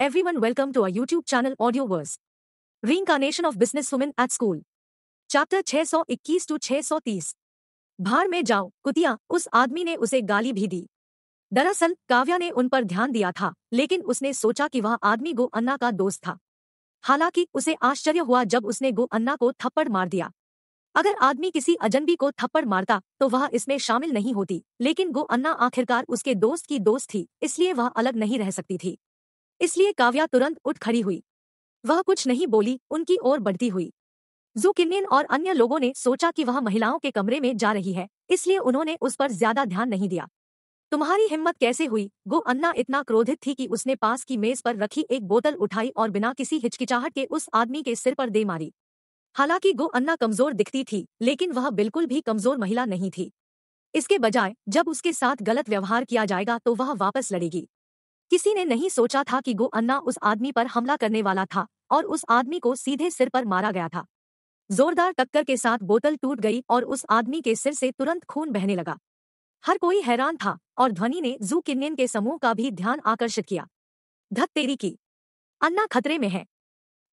everyone, welcome to our YouTube channel Audioverse. Reincarnation of Businesswomen at School. Chapter 621 to 630. बाहर में जाओ कुतिया उस आदमी ने उसे गाली भी दी दरअसल काव्या ने उन पर ध्यान दिया था लेकिन उसने सोचा कि वह आदमी गो अन्ना का दोस्त था हालांकि उसे आश्चर्य हुआ जब उसने गो अन्ना को थप्पड़ मार दिया अगर आदमी किसी अजनबी को थप्पड़ मारता तो वह इसमें शामिल नहीं होती लेकिन गो अन्ना आखिरकार उसके दोस्त की दोस्त थी इसलिए वह अलग नहीं रह सकती थी इसलिए काव्या तुरंत उठ खड़ी हुई वह कुछ नहीं बोली उनकी ओर बढ़ती हुई जुकिन्निन और अन्य लोगों ने सोचा कि वह महिलाओं के कमरे में जा रही है इसलिए उन्होंने उस पर ज्यादा ध्यान नहीं दिया तुम्हारी हिम्मत कैसे हुई गो अन्ना इतना क्रोधित थी कि उसने पास की मेज पर रखी एक बोतल उठाई और बिना किसी हिचकिचाहट के उस आदमी के सिर पर दे मारी हालांकि गो अन्ना कमजोर दिखती थी लेकिन वह बिल्कुल भी कमजोर महिला नहीं थी इसके बजाय जब उसके साथ गलत व्यवहार किया जाएगा तो वह वापस लड़ेगी किसी ने नहीं सोचा था कि गो अन्ना उस आदमी पर हमला करने वाला था और उस आदमी को सीधे सिर पर मारा गया था जोरदार टक्कर के साथ बोतल टूट गई और उस आदमी के सिर से तुरंत खून बहने लगा हर कोई हैरान था और ध्वनि ने जू किन्न के समूह का भी ध्यान आकर्षित किया धत तेरी की अन्ना खतरे में है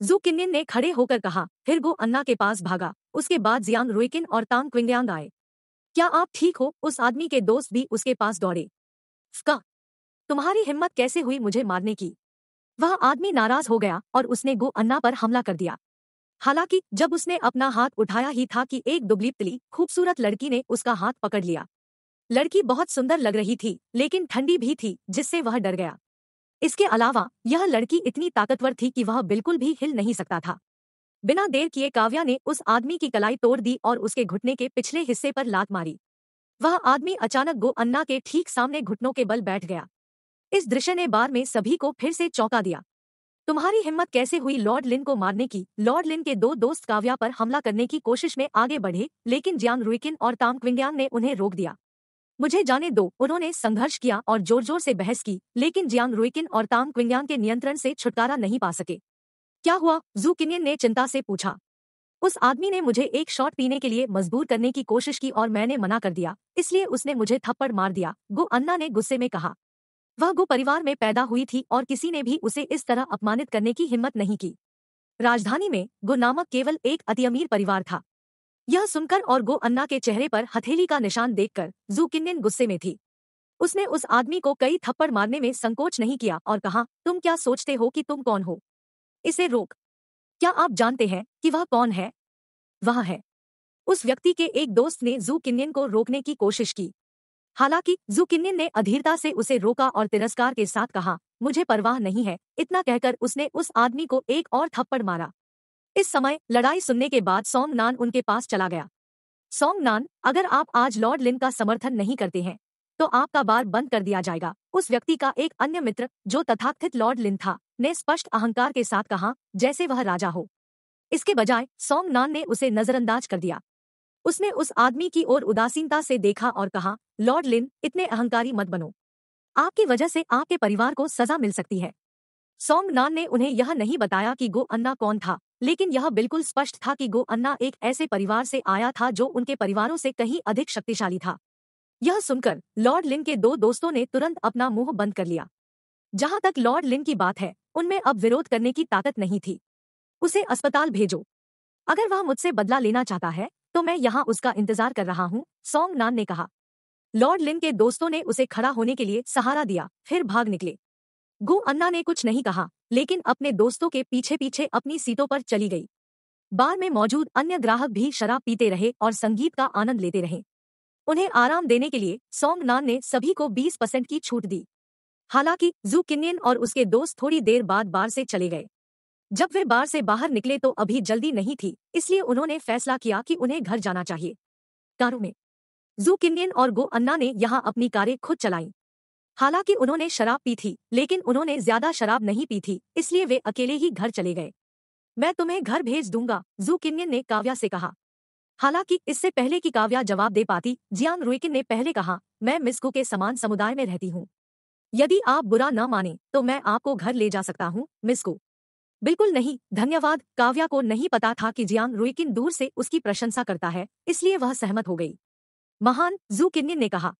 जू किन्न ने खड़े होकर कहा फिर वो अन्ना के पास भागा उसके बाद जियांग रोइकिन और तांग क्विंग्यांग आए क्या आप ठीक हो उस आदमी के दोस्त भी उसके पास दौड़े तुम्हारी हिम्मत कैसे हुई मुझे मारने की वह आदमी नाराज हो गया और उसने गो अन्ना पर हमला कर दिया हालांकि जब उसने अपना हाथ उठाया ही था कि एक दुबली पतली खूबसूरत लड़की ने उसका हाथ पकड़ लिया लड़की बहुत सुंदर लग रही थी लेकिन ठंडी भी थी जिससे वह डर गया इसके अलावा यह लड़की इतनी ताकतवर थी कि वह बिल्कुल भी हिल नहीं सकता था बिना देर किए काव्या ने उस आदमी की कलाई तोड़ दी और उसके घुटने के पिछले हिस्से पर लात मारी वह आदमी अचानक गो अन्ना के ठीक सामने घुटनों के बल बैठ गया इस दृश्य ने बार में सभी को फिर से चौंका दिया तुम्हारी हिम्मत कैसे हुई लॉर्ड लिन को मारने की लॉर्ड लिन के दो दोस्त काव्या पर हमला करने की कोशिश में आगे बढ़े लेकिन जियांग रुइकिन और ताम क्विंगयांग ने उन्हें रोक दिया मुझे जाने दो उन्होंने संघर्ष किया और जोर जोर से बहस की लेकिन जियांग रुइकिन और ताम क्विंगयांग के नियंत्रण से छुटकारा नहीं पा सके क्या हुआ जू किनियन ने चिंता से पूछा उस आदमी ने मुझे एक शॉट पीने के लिए मजबूर करने की कोशिश की और मैंने मना कर दिया इसलिए उसने मुझे थप्पड़ मार दिया गो अन्ना ने गुस्से में कहा वह गो परिवार में पैदा हुई थी और किसी ने भी उसे इस तरह अपमानित करने की हिम्मत नहीं की राजधानी में गो नामक केवल एक अति अमीर परिवार था यह सुनकर और गो अन्ना के चेहरे पर हथेली का निशान देखकर जूकिन्न गुस्से में थी उसने उस आदमी को कई थप्पड़ मारने में संकोच नहीं किया और कहा तुम क्या सोचते हो कि तुम कौन हो इसे रोक क्या आप जानते हैं कि वह कौन है वह है उस व्यक्ति के एक दोस्त ने जू किन्न को रोकने की कोशिश की हालांकि जुकिन्नी ने अधीरता से उसे रोका और तिरस्कार के साथ कहा मुझे परवाह नहीं है इतना कहकर उसने उस आदमी को एक और थप्पड़ मारा इस समय लड़ाई सुनने के बाद सोंग नान उनके पास चला गया सोंग नान अगर आप आज लॉर्ड लिन का समर्थन नहीं करते हैं तो आपका बार बंद कर दिया जाएगा उस व्यक्ति का एक अन्य मित्र जो तथाकथित लॉर्ड लिन था ने स्पष्ट अहंकार के साथ कहा जैसे वह राजा हो इसके बजाय सोंग नान ने उसे नजरअंदाज कर दिया उसने उस आदमी की ओर उदासीनता से देखा और कहा लॉर्ड लिन इतने अहंकारी मत बनो आपकी वजह से आपके परिवार को सजा मिल सकती है सोंग नान ने उन्हें यह नहीं बताया कि गो अन्ना कौन था लेकिन यह बिल्कुल स्पष्ट था कि गो अन्ना एक ऐसे परिवार से आया था जो उनके परिवारों से कहीं अधिक शक्तिशाली था यह सुनकर लॉर्ड लिन के दो दोस्तों ने तुरंत अपना मुंह बंद कर लिया जहां तक लॉर्ड लिन की बात है उनमें अब विरोध करने की ताकत नहीं थी उसे अस्पताल भेजो अगर वह मुझसे बदला लेना चाहता है तो मैं यहाँ उसका इंतजार कर रहा हूँ सोंग नान ने कहा लॉर्ड लिन के दोस्तों ने उसे खड़ा होने के लिए सहारा दिया फिर भाग निकले गु अन्ना ने कुछ नहीं कहा लेकिन अपने दोस्तों के पीछे पीछे अपनी सीटों पर चली गई बार में मौजूद अन्य ग्राहक भी शराब पीते रहे और संगीत का आनंद लेते रहे उन्हें आराम देने के लिए सोंग नान ने सभी को 20 परसेंट की छूट दी हालांकि जू किन्न और उसके दोस्त थोड़ी देर बाद बार से चले गए जब वे बार से बाहर निकले तो अभी जल्दी नहीं थी इसलिए उन्होंने फैसला किया कि उन्हें घर जाना चाहिए कारों में जू किन्न और गो अन्ना ने यहाँ अपनी कारें खुद चलाई हालांकि उन्होंने शराब पी थी लेकिन उन्होंने ज्यादा शराब नहीं पी थी इसलिए वे अकेले ही घर चले गए मैं तुम्हें घर भेज दूंगा जू किन्न ने काव्या से कहा हालांकि इससे पहले कि काव्या जवाब दे पाती जियान रुइकिन ने पहले कहा मैं मिसको के समान समुदाय में रहती हूँ यदि आप बुरा न माने तो मैं आपको घर ले जा सकता हूँ मिस्को बिल्कुल नहीं धन्यवाद काव्या को नहीं पता था कि जियांग रुईकिन दूर से उसकी प्रशंसा करता है इसलिए वह सहमत हो गई महान जू किन्न ने कहा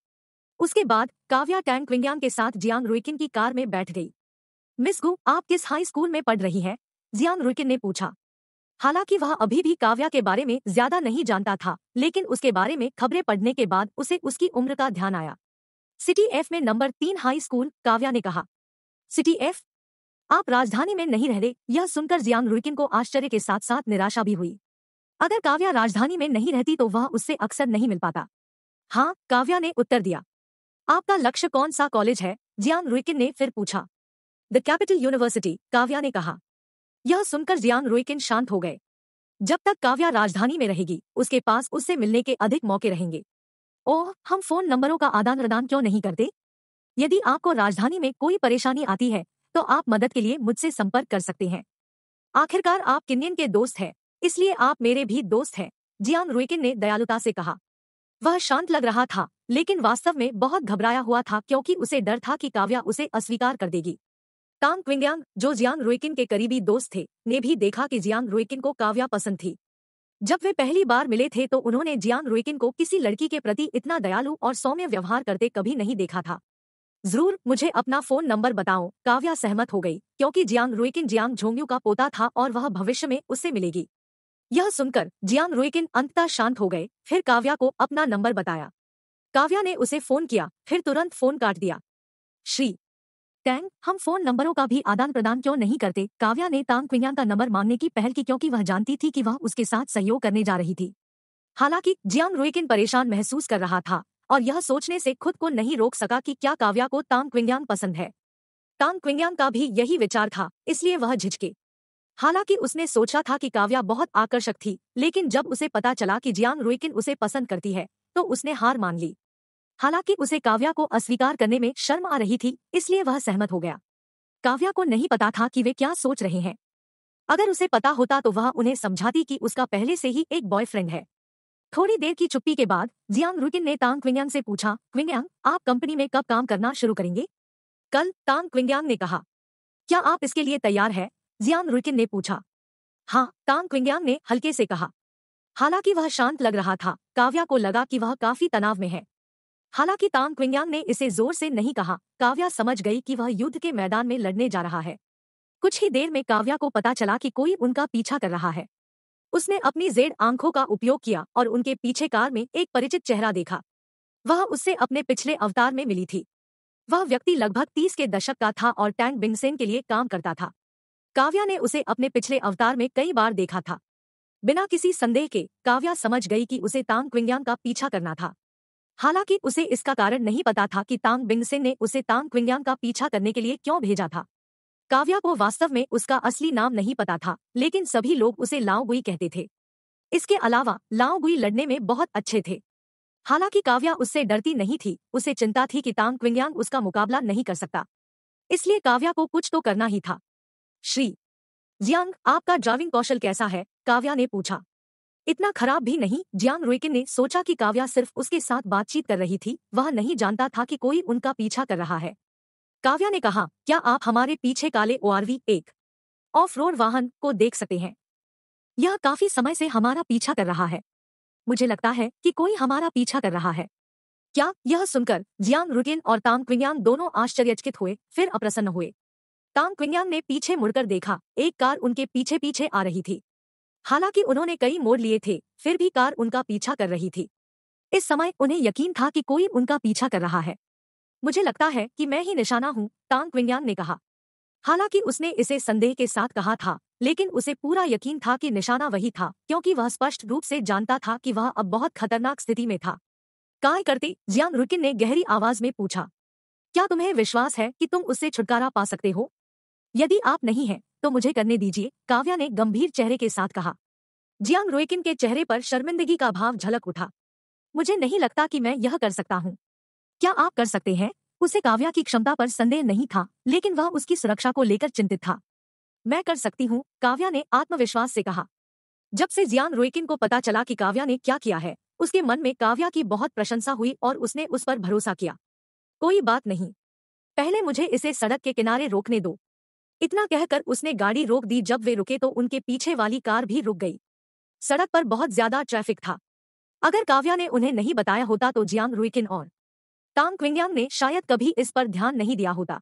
उसके बाद काव्या टैंक विंग्यांग के साथ जियांग रुईकिन की कार में बैठ गई मिस गु आप किस हाई स्कूल में पढ़ रही हैं जियांग रुईकिन ने पूछा हालांकि वह अभी भी काव्या के बारे में ज्यादा नहीं जानता था लेकिन उसके बारे में खबरें पढ़ने के बाद उसे उसकी उम्र का ध्यान आया सिटी एफ में नंबर तीन हाई स्कूल काव्या ने कहा सिटी एफ आप राजधानी में नहीं रह रहे यह सुनकर जियांग रुकिन को आश्चर्य के साथ साथ निराशा भी हुई अगर काव्या राजधानी में नहीं रहती तो वह उससे अक्सर नहीं मिल पाता हाँ काव्या ने उत्तर दिया आपका लक्ष्य कौन सा कॉलेज है जियांग रुकिन ने फिर पूछा द कैपिटल यूनिवर्सिटी काव्या ने कहा यह सुनकर जियांग रुकिन शांत हो गए जब तक काव्या राजधानी में रहेगी उसके पास उससे मिलने के अधिक मौके रहेंगे ओह हम फोन नंबरों का आदान प्रदान क्यों नहीं करते यदि आपको राजधानी में कोई परेशानी आती है तो आप मदद के लिए मुझसे संपर्क कर सकते हैं आखिरकार आप किन्यन के दोस्त हैं इसलिए आप मेरे भी दोस्त हैं जियान रुइकिन ने दयालुता से कहा वह शांत लग रहा था लेकिन वास्तव में बहुत घबराया हुआ था क्योंकि उसे डर था कि काव्या उसे अस्वीकार कर देगी टांग क्विंग्यांग जो जियान रुइकिन के करीबी दोस्त थे ने भी देखा कि जियान रुइकिन को काव्या पसंद थी जब वे पहली बार मिले थे तो उन्होंने जियान रुइकिन को किसी लड़की के प्रति इतना दयालु और सौम्य व्यवहार करते कभी नहीं देखा था जरूर मुझे अपना फोन नंबर बताओ काव्या सहमत हो गई क्योंकि जियांग रुइकिन जियांग झोंगयू का पोता था और वह भविष्य में उससे मिलेगी यह सुनकर जियांग रुइकिन अंततः शांत हो गए फिर काव्या को अपना नंबर बताया काव्या ने उसे फोन किया फिर तुरंत फोन काट दिया श्री टैंग हम फोन नंबरों का भी आदान प्रदान क्यों नहीं करते काव्या ने तांग क्विंग का नंबर मांगने की पहल की क्योंकि वह जानती थी कि वह उसके साथ सहयोग करने जा रही थी हालांकि जियांग रुइकिन परेशान महसूस कर रहा था और यह सोचने से खुद को नहीं रोक सका कि क्या काव्या को तांग क्विंग्यांग पसंद है तांग क्विंग्यांग का भी यही विचार था इसलिए वह झिझके हालांकि उसने सोचा था कि काव्या बहुत आकर्षक थी लेकिन जब उसे पता चला कि जियांग रुइकिन उसे पसंद करती है तो उसने हार मान ली हालांकि उसे काव्या को अस्वीकार करने में शर्म आ रही थी इसलिए वह सहमत हो गया काव्या को नहीं पता था कि वे क्या सोच रहे हैं अगर उसे पता होता तो वह उन्हें समझाती कि उसका पहले से ही एक बॉयफ्रेंड है थोड़ी देर की चुप्पी के बाद जियांग रुकिन ने तांग क्विंग्यांग से पूछा क्विंग्यांग आप कंपनी में कब काम करना शुरू करेंगे कल तांग क्विंग्यांग ने कहा क्या आप इसके लिए तैयार है जियांग रुकिन ने पूछा हाँ तांग क्विंग्यांग ने हल्के से कहा हालांकि वह शांत लग रहा था काव्या को लगा कि वह काफी तनाव में है हालांकि तांग क्विंग्यांग ने इसे जोर से नहीं कहा काव्या समझ गई कि वह युद्ध के मैदान में लड़ने जा रहा है कुछ ही देर में काव्या को पता चला कि कोई उनका पीछा कर रहा है उसने अपनी जेड आंखों का उपयोग किया और उनके पीछे कार में एक परिचित चेहरा देखा वह उससे अपने पिछले अवतार में मिली थी वह व्यक्ति लगभग तीस के दशक का था और टैंक बिंगसेन के लिए काम करता था काव्या ने उसे अपने पिछले अवतार में कई बार देखा था बिना किसी संदेह के काव्या समझ गई कि उसे तांग क्विंग्यांग का पीछा करना था हालांकि उसे इसका कारण नहीं पता था कि तांग बिंगसेन ने उसे तांग क्विंग्यांग का पीछा करने के लिए क्यों भेजा था काव्या को वास्तव में उसका असली नाम नहीं पता था लेकिन सभी लोग उसे लाओगुई कहते थे इसके अलावा लाओगुई लड़ने में बहुत अच्छे थे हालांकि काव्या उससे डरती नहीं थी उसे चिंता थी कि तांग क्विंग्यांग उसका मुकाबला नहीं कर सकता इसलिए काव्या को कुछ तो करना ही था श्री जियांग आपका ड्राइविंग कौशल कैसा है काव्या ने पूछा इतना खराब भी नहीं जियांग रुइकिन ने सोचा कि काव्या सिर्फ उसके साथ बातचीत कर रही थी वह नहीं जानता था कि कोई उनका पीछा कर रहा है काव्या ने कहा क्या आप हमारे पीछे काले ओआरवी एक ऑफ रोड वाहन को देख सकते हैं यह काफी समय से हमारा पीछा कर रहा है मुझे लगता है कि कोई हमारा पीछा कर रहा है क्या यह सुनकर जियांग रुकिन और ताम क्विंग दोनों आश्चर्यचकित हुए फिर अप्रसन्न हुए ताम क्विंग ने पीछे मुड़कर देखा एक कार उनके पीछे पीछे आ रही थी हालांकि उन्होंने कई मोड़ लिए थे फिर भी कार उनका पीछा कर रही थी इस समय उन्हें यकीन था कि कोई उनका पीछा कर रहा है मुझे लगता है कि मैं ही निशाना हूँ टांग क्विंगयांग ने कहा हालांकि उसने इसे संदेह के साथ कहा था लेकिन उसे पूरा यकीन था कि निशाना वही था क्योंकि वह स्पष्ट रूप से जानता था कि वह अब बहुत खतरनाक स्थिति में था काय करते जियांग रुकिन ने गहरी आवाज में पूछा क्या तुम्हें विश्वास है कि तुम उससे छुटकारा पा सकते हो यदि आप नहीं हैं तो मुझे करने दीजिए काव्या ने गंभीर चेहरे के साथ कहा जियांग रुकिन के चेहरे पर शर्मिंदगी का भाव झलक उठा मुझे नहीं लगता कि मैं यह कर सकता हूँ क्या आप कर सकते हैं उसे काव्या की क्षमता पर संदेह नहीं था लेकिन वह उसकी सुरक्षा को लेकर चिंतित था मैं कर सकती हूँ काव्या ने आत्मविश्वास से कहा जब से जियान रोइकिन को पता चला कि काव्या ने क्या किया है उसके मन में काव्या की बहुत प्रशंसा हुई और उसने उस पर भरोसा किया कोई बात नहीं पहले मुझे इसे सड़क के किनारे रोकने दो इतना कहकर उसने गाड़ी रोक दी जब वे रुके तो उनके पीछे वाली कार भी रुक गई सड़क पर बहुत ज्यादा ट्रैफिक था अगर काव्या ने उन्हें नहीं बताया होता तो जियांग रुइकिन और तांग क्विंगयांग ने शायद कभी इस पर ध्यान नहीं दिया होता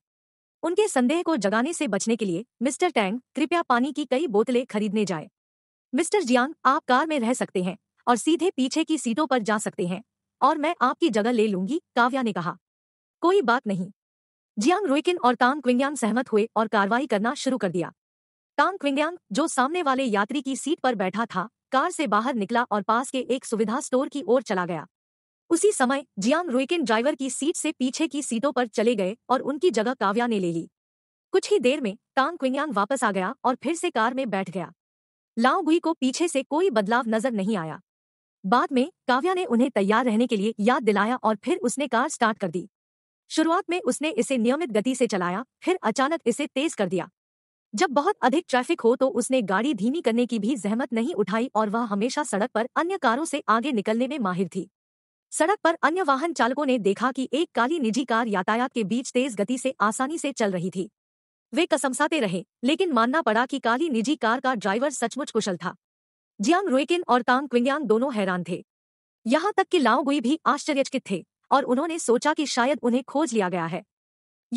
उनके संदेह को जगाने से बचने के लिए मिस्टर टैंग कृपया पानी की कई बोतलें खरीदने जाए मिस्टर जियांग आप कार में रह सकते हैं और सीधे पीछे की सीटों पर जा सकते हैं और मैं आपकी जगह ले लूंगी काव्या ने कहा कोई बात नहीं जियांग रोइकिन और तांग क्विंगयांग सहमत हुए और कार्रवाई करना शुरू कर दिया टांग क्विंगयांग जो सामने वाले यात्री की सीट पर बैठा था कार से बाहर निकला और पास के एक सुविधा स्टोर की ओर चला गया उसी समय जियान रुइकिन ड्राइवर की सीट से पीछे की सीटों पर चले गए और उनकी जगह काव्या ने ले ली कुछ ही देर में तांग क्विंगयांग वापस आ गया और फिर से कार में बैठ गया लाओ गुई को पीछे से कोई बदलाव नजर नहीं आया बाद में काव्या ने उन्हें तैयार रहने के लिए याद दिलाया और फिर उसने कार स्टार्ट कर दी शुरुआत में उसने इसे नियमित गति से चलाया फिर अचानक इसे तेज कर दिया जब बहुत अधिक ट्रैफिक हो तो उसने गाड़ी धीमी करने की भी जहमत नहीं उठाई और वह हमेशा सड़क पर अन्य कारों से आगे निकलने में माहिर थी सड़क पर अन्य वाहन चालकों ने देखा कि एक काली निजी कार यातायात के बीच तेज गति से आसानी से चल रही थी वे कसमसाते रहे लेकिन मानना पड़ा कि काली निजी कार का ड्राइवर सचमुच कुशल था जियांग रोयकिन और तांग क्विंग्यांग दोनों हैरान थे यहां तक कि लाओगुई भी आश्चर्यचकित थे और उन्होंने सोचा कि शायद उन्हें खोज लिया गया है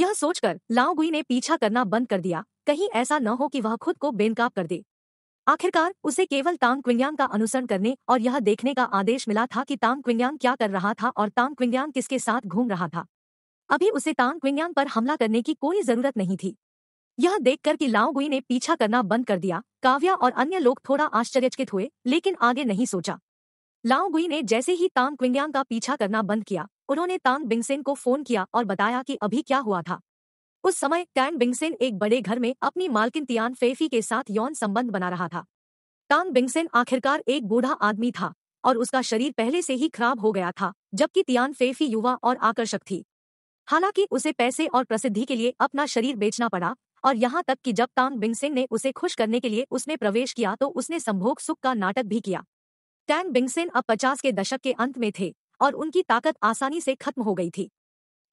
यह सोचकर लाओगुई ने पीछा करना बंद कर दिया कहीं ऐसा न हो कि वह खुद को बेनकाब कर दे आखिरकार उसे केवल तांग क्विंगयांग का अनुसरण करने और यह देखने का आदेश मिला था कि तांग क्विंगयांग क्या कर रहा था और तांग क्विंगयांग किसके साथ घूम रहा था अभी उसे तांग क्विंग्यांग पर हमला करने की कोई जरूरत नहीं थी यह देखकर कि लाओगुई ने पीछा करना बंद कर दिया काव्या और अन्य लोग थोड़ा आश्चर्यचकित हुए लेकिन आगे नहीं सोचा लाओगुई ने जैसे ही तांग क्विंगयांग का पीछा करना बंद किया उन्होंने तांग बिंगसेन को फोन किया और बताया कि अभी क्या हुआ था उस समय टैंग बिंगसेन एक बड़े घर में अपनी मालकिन तियान फेफी के साथ यौन संबंध बना रहा था टांग बिंगसेन आखिरकार एक बूढ़ा आदमी था और उसका शरीर पहले से ही खराब हो गया था जबकि तियान फेफी युवा और आकर्षक थी हालांकि उसे पैसे और प्रसिद्धि के लिए अपना शरीर बेचना पड़ा और यहाँ तक कि जब टांग बिंगसेन ने उसे खुश करने के लिए उसमें प्रवेश किया तो उसने संभोग सुख का नाटक भी किया टैंग बिंगसेन अब पचास के दशक के अंत में थे और उनकी ताकत आसानी से खत्म हो गई थी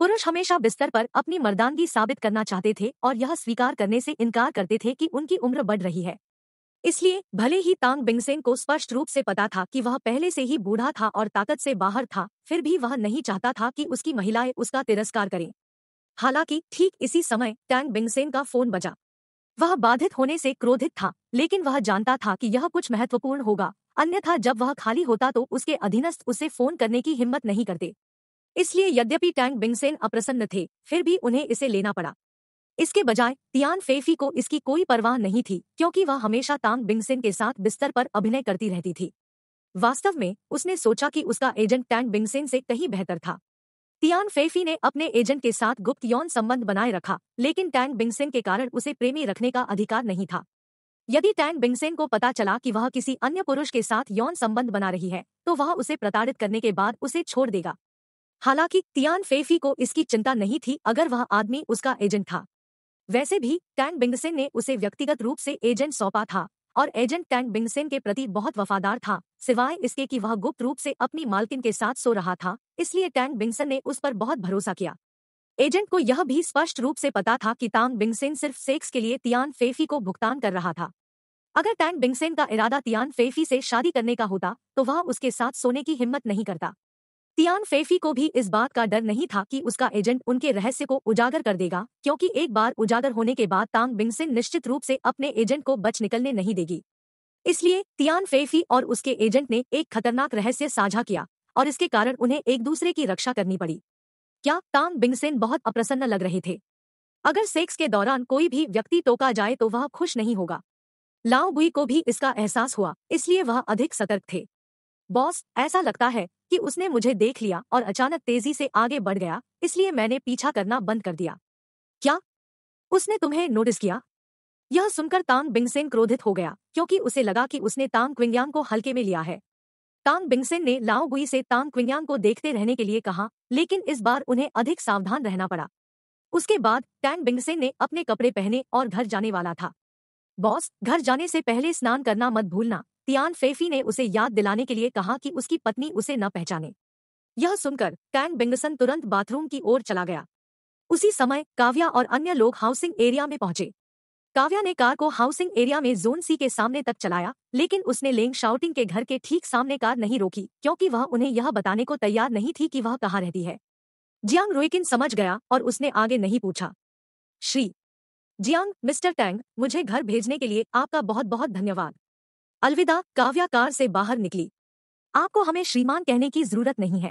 पुरुष हमेशा बिस्तर पर अपनी मर्दानगी साबित करना चाहते थे और यह स्वीकार करने से इनकार करते थे कि उनकी उम्र बढ़ रही है इसलिए भले ही तांग बिंगसेन को स्पष्ट रूप से पता था कि वह पहले से ही बूढ़ा था और ताकत से बाहर था फिर भी वह नहीं चाहता था कि उसकी महिलाएं उसका तिरस्कार करें हालांकि ठीक इसी समय टैंग बिंगसेन का फोन बजा वह बाधित होने से क्रोधित था लेकिन वह जानता था कि यह कुछ महत्वपूर्ण होगा अन्यथा जब वह खाली होता तो उसके अधीनस्थ उसे फोन करने की हिम्मत नहीं करते इसलिए यद्यपि टैंग बिंगसेन अप्रसन्न थे फिर भी उन्हें इसे लेना पड़ा इसके बजाय तियान फेफी को इसकी कोई परवाह नहीं थी क्योंकि वह हमेशा तांग बिंगसेन के साथ बिस्तर पर अभिनय करती रहती थी वास्तव में उसने सोचा कि उसका एजेंट टैंग बिंगसेन से कहीं बेहतर था तियान फेफी ने अपने एजेंट के साथ गुप्त यौन संबंध बनाए रखा लेकिन टैंग बिंगसेन के कारण उसे प्रेमी रखने का अधिकार नहीं था यदि टैंग बिंगसेन को पता चला कि वह किसी अन्य पुरुष के साथ यौन संबंध बना रही है तो वह उसे प्रताड़ित करने के बाद उसे छोड़ देगा हालांकि तियान फेफी को इसकी चिंता नहीं थी अगर वह आदमी उसका एजेंट था वैसे भी टैंग बिंगसेन ने उसे व्यक्तिगत रूप से एजेंट सौंपा था और एजेंट टैंग बिंगसेन के प्रति बहुत वफादार था सिवाय इसके कि वह गुप्त रूप से अपनी मालकिन के साथ सो रहा था इसलिए टैंग बिंगसन ने उस पर बहुत भरोसा किया एजेंट को यह भी स्पष्ट रूप से पता था कि तांग बिंगसेन सिर्फ सेक्स के लिए तियान फेफी को भुगतान कर रहा था अगर टैंग बिंगसेन का इरादा तियान फेफी से शादी करने का होता तो वह उसके साथ सोने की हिम्मत नहीं करता तियान फेफी को भी इस बात का डर नहीं था कि उसका एजेंट उनके रहस्य को उजागर कर देगा क्योंकि एक बार उजागर होने के बाद तांग बिंगसिन निश्चित रूप से अपने एजेंट को बच निकलने नहीं देगी इसलिए तियान फेफी और उसके एजेंट ने एक खतरनाक रहस्य साझा किया और इसके कारण उन्हें एक दूसरे की रक्षा करनी पड़ी क्या तांग बिंगसेन बहुत अप्रसन्न लग रहे थे अगर सेक्स के दौरान कोई भी व्यक्ति टोका जाए तो वह खुश नहीं होगा लाओ गुई को भी इसका एहसास हुआ इसलिए वह अधिक सतर्क थे बॉस ऐसा लगता है कि उसने मुझे देख लिया और अचानक तेजी से आगे बढ़ गया इसलिए मैंने पीछा करना बंद कर दिया क्या उसने तुम्हें नोटिस किया यह सुनकर तांग बिंगसेन क्रोधित हो गया क्योंकि उसे लगा कि उसने तांग क्विंग्यांग को हल्के में लिया है तांग बिंगसेन ने लाओ गुई से तांग क्विंग्यांग को देखते रहने के लिए कहा लेकिन इस बार उन्हें अधिक सावधान रहना पड़ा उसके बाद टैंग बिंगसेन ने अपने कपड़े पहने और घर जाने वाला था बॉस घर जाने से पहले स्नान करना मत भूलना तियान फेफी ने उसे याद दिलाने के लिए कहा कि उसकी पत्नी उसे न पहचाने यह सुनकर टैंग बिंगसन तुरंत बाथरूम की ओर चला गया उसी समय काव्या और अन्य लोग हाउसिंग एरिया में पहुंचे काव्या ने कार को हाउसिंग एरिया में जोन सी के सामने तक चलाया लेकिन उसने लेंग शाउटिंग के घर के ठीक सामने कार नहीं रोकी क्योंकि वह उन्हें यह बताने को तैयार नहीं थी कि वह कहाँ रहती है जियांग रोइकिन समझ गया और उसने आगे नहीं पूछा श्री जियांग मिस्टर टैंग मुझे घर भेजने के लिए आपका बहुत बहुत धन्यवाद अलविदा काव्या कार से बाहर निकली आपको हमें श्रीमान कहने की जरूरत नहीं है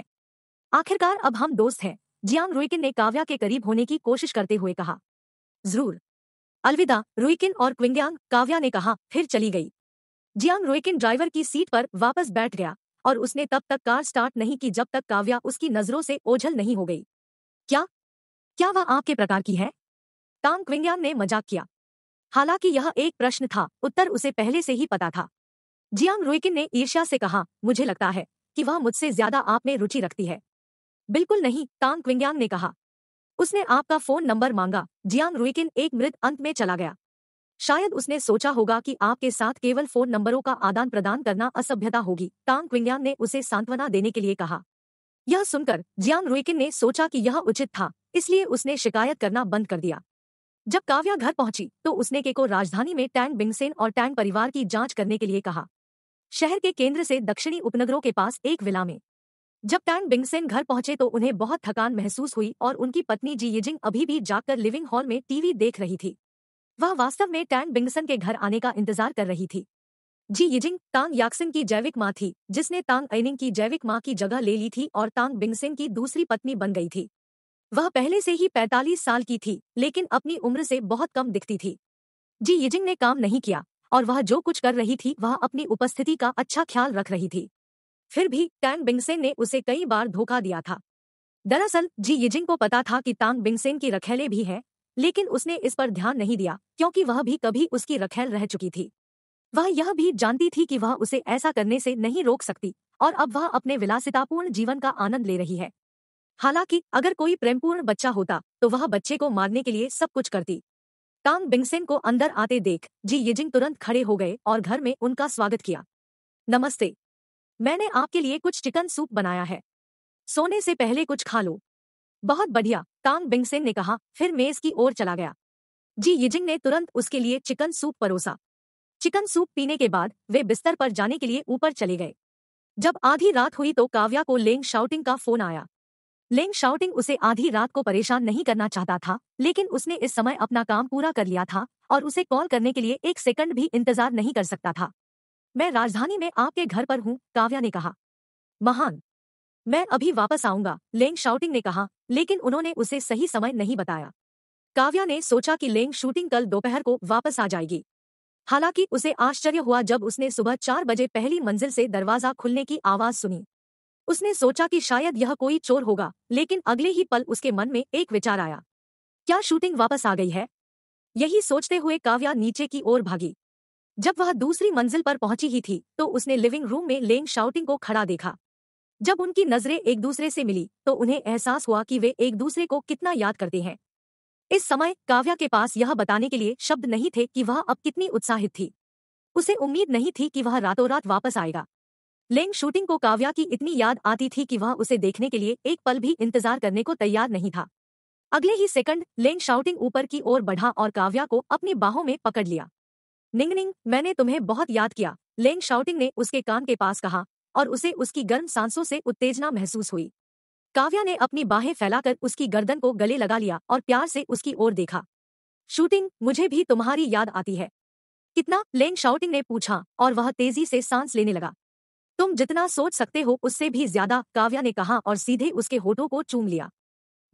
आखिरकार अब हम दोस्त हैं जियांग रुइकिन ने काव्या के करीब होने की कोशिश करते हुए कहा जरूर अलविदा रुइकिन और क्विंग्यांग काव्या ने कहा फिर चली गई जियांग रुइकिन ड्राइवर की सीट पर वापस बैठ गया और उसने तब तक कार स्टार्ट नहीं की जब तक काव्या उसकी नजरों से ओझल नहीं हो गई क्या क्या वह आपके प्रकार की है तांग क्विंग्यांग ने मजाक किया हालांकि यह एक प्रश्न था उत्तर उसे पहले से ही पता था जियांग रुईकिन ने ईर्ष्या से कहा मुझे लगता है कि वह मुझसे ज्यादा आप में रुचि रखती है बिल्कुल नहीं तांग क्विंग्यांग ने कहा उसने आपका फोन नंबर मांगा जियांग रुइकिन एक मृत अंत में चला गया शायद उसने सोचा होगा कि आपके साथ केवल फोन नंबरों का आदान प्रदान करना असभ्यता होगी तांग क्विंग्यांग ने उसे सांत्वना देने के लिए कहा यह सुनकर जियांग रुइकिन ने सोचा कि यह उचित था इसलिए उसने शिकायत करना बंद कर दिया जब काव्या घर पहुंची तो उसने के को राजधानी में टैंग बिंगसेन और टैंग परिवार की जांच करने के लिए कहा शहर के केंद्र से दक्षिणी उपनगरों के पास एक विला में जब टैंग बिंगसेन घर पहुंचे तो उन्हें बहुत थकान महसूस हुई और उनकी पत्नी जी येजिंग अभी भी जाकर लिविंग हॉल में टीवी देख रही थी वह वास्तव में टैंग बिंगसन के घर आने का इंतजार कर रही थी जी यिजिंग तांग याक्सिन की जैविक माँ थी जिसने तांग ऐनिंग की जैविक माँ की जगह ले ली थी और तांग बिंगसेन की दूसरी पत्नी बन गई थी वह पहले से ही 45 साल की थी लेकिन अपनी उम्र से बहुत कम दिखती थी जी येजिंग ने काम नहीं किया और वह जो कुछ कर रही थी वह अपनी उपस्थिति का अच्छा ख्याल रख रही थी फिर भी टैंग बिंगसेन ने उसे कई बार धोखा दिया था दरअसल जी यिजिंग को पता था कि तांग बिंगसेन की रखेले भी हैं लेकिन उसने इस पर ध्यान नहीं दिया क्योंकि वह भी कभी उसकी रखेल रह चुकी थी वह यह भी जानती थी कि वह उसे ऐसा करने से नहीं रोक सकती और अब वह अपने विलासितापूर्ण जीवन का आनंद ले रही है हालांकि अगर कोई प्रेमपूर्ण बच्चा होता तो वह बच्चे को मारने के लिए सब कुछ करती टांग बिंगसेन को अंदर आते देख जी येजिंग तुरंत खड़े हो गए और घर में उनका स्वागत किया नमस्ते मैंने आपके लिए कुछ चिकन सूप बनाया है सोने से पहले कुछ खा लो बहुत बढ़िया टांग बिंगसेन ने कहा फिर मेज की ओर चला गया जी यिजिंग ने तुरंत उसके लिए चिकन सूप परोसा चिकन सूप पीने के बाद वे बिस्तर पर जाने के लिए ऊपर चले गए जब आधी रात हुई तो काव्या को लेंग शाउटिंग का फोन आया लेंग शाउटिंग उसे आधी रात को परेशान नहीं करना चाहता था लेकिन उसने इस समय अपना काम पूरा कर लिया था और उसे कॉल करने के लिए एक सेकंड भी इंतजार नहीं कर सकता था मैं राजधानी में आपके घर पर हूँ काव्या ने कहा महान मैं अभी वापस आऊंगा लेंग शाउटिंग ने कहा लेकिन उन्होंने उसे सही समय नहीं बताया काव्या ने सोचा कि लेंग शूटिंग कल दोपहर को वापस आ जाएगी हालांकि उसे आश्चर्य हुआ जब उसने सुबह चार बजे पहली मंजिल से दरवाजा खुलने की आवाज सुनी उसने सोचा कि शायद यह कोई चोर होगा लेकिन अगले ही पल उसके मन में एक विचार आया क्या शूटिंग वापस आ गई है यही सोचते हुए काव्या नीचे की ओर भागी जब वह दूसरी मंजिल पर पहुंची ही थी तो उसने लिविंग रूम में लेंग शाउटिंग को खड़ा देखा जब उनकी नजरें एक दूसरे से मिली तो उन्हें एहसास हुआ कि वे एक दूसरे को कितना याद करते हैं इस समय काव्या के पास यह बताने के लिए शब्द नहीं थे कि वह अब कितनी उत्साहित थी उसे उम्मीद नहीं थी कि वह रातों रात वापस आएगा लेंग शूटिंग को काव्या की इतनी याद आती थी कि वह उसे देखने के लिए एक पल भी इंतजार करने को तैयार नहीं था अगले ही सेकंड लेंग शाउटिंग ऊपर की ओर बढ़ा और काव्या को अपनी बाहों में पकड़ लिया निंगनिंग मैंने तुम्हें बहुत याद किया लेंग शाउटिंग ने उसके कान के पास कहा और उसे उसकी गर्म सांसों से उत्तेजना महसूस हुई काव्या ने अपनी बाहें फैलाकर उसकी गर्दन को गले लगा लिया और प्यार से उसकी ओर देखा शूटिंग मुझे भी तुम्हारी याद आती है कितना लेंग शाउटिंग ने पूछा और वह तेजी से सांस लेने लगा तुम जितना सोच सकते हो उससे भी ज्यादा काव्या ने कहा और सीधे उसके होठों को चूम लिया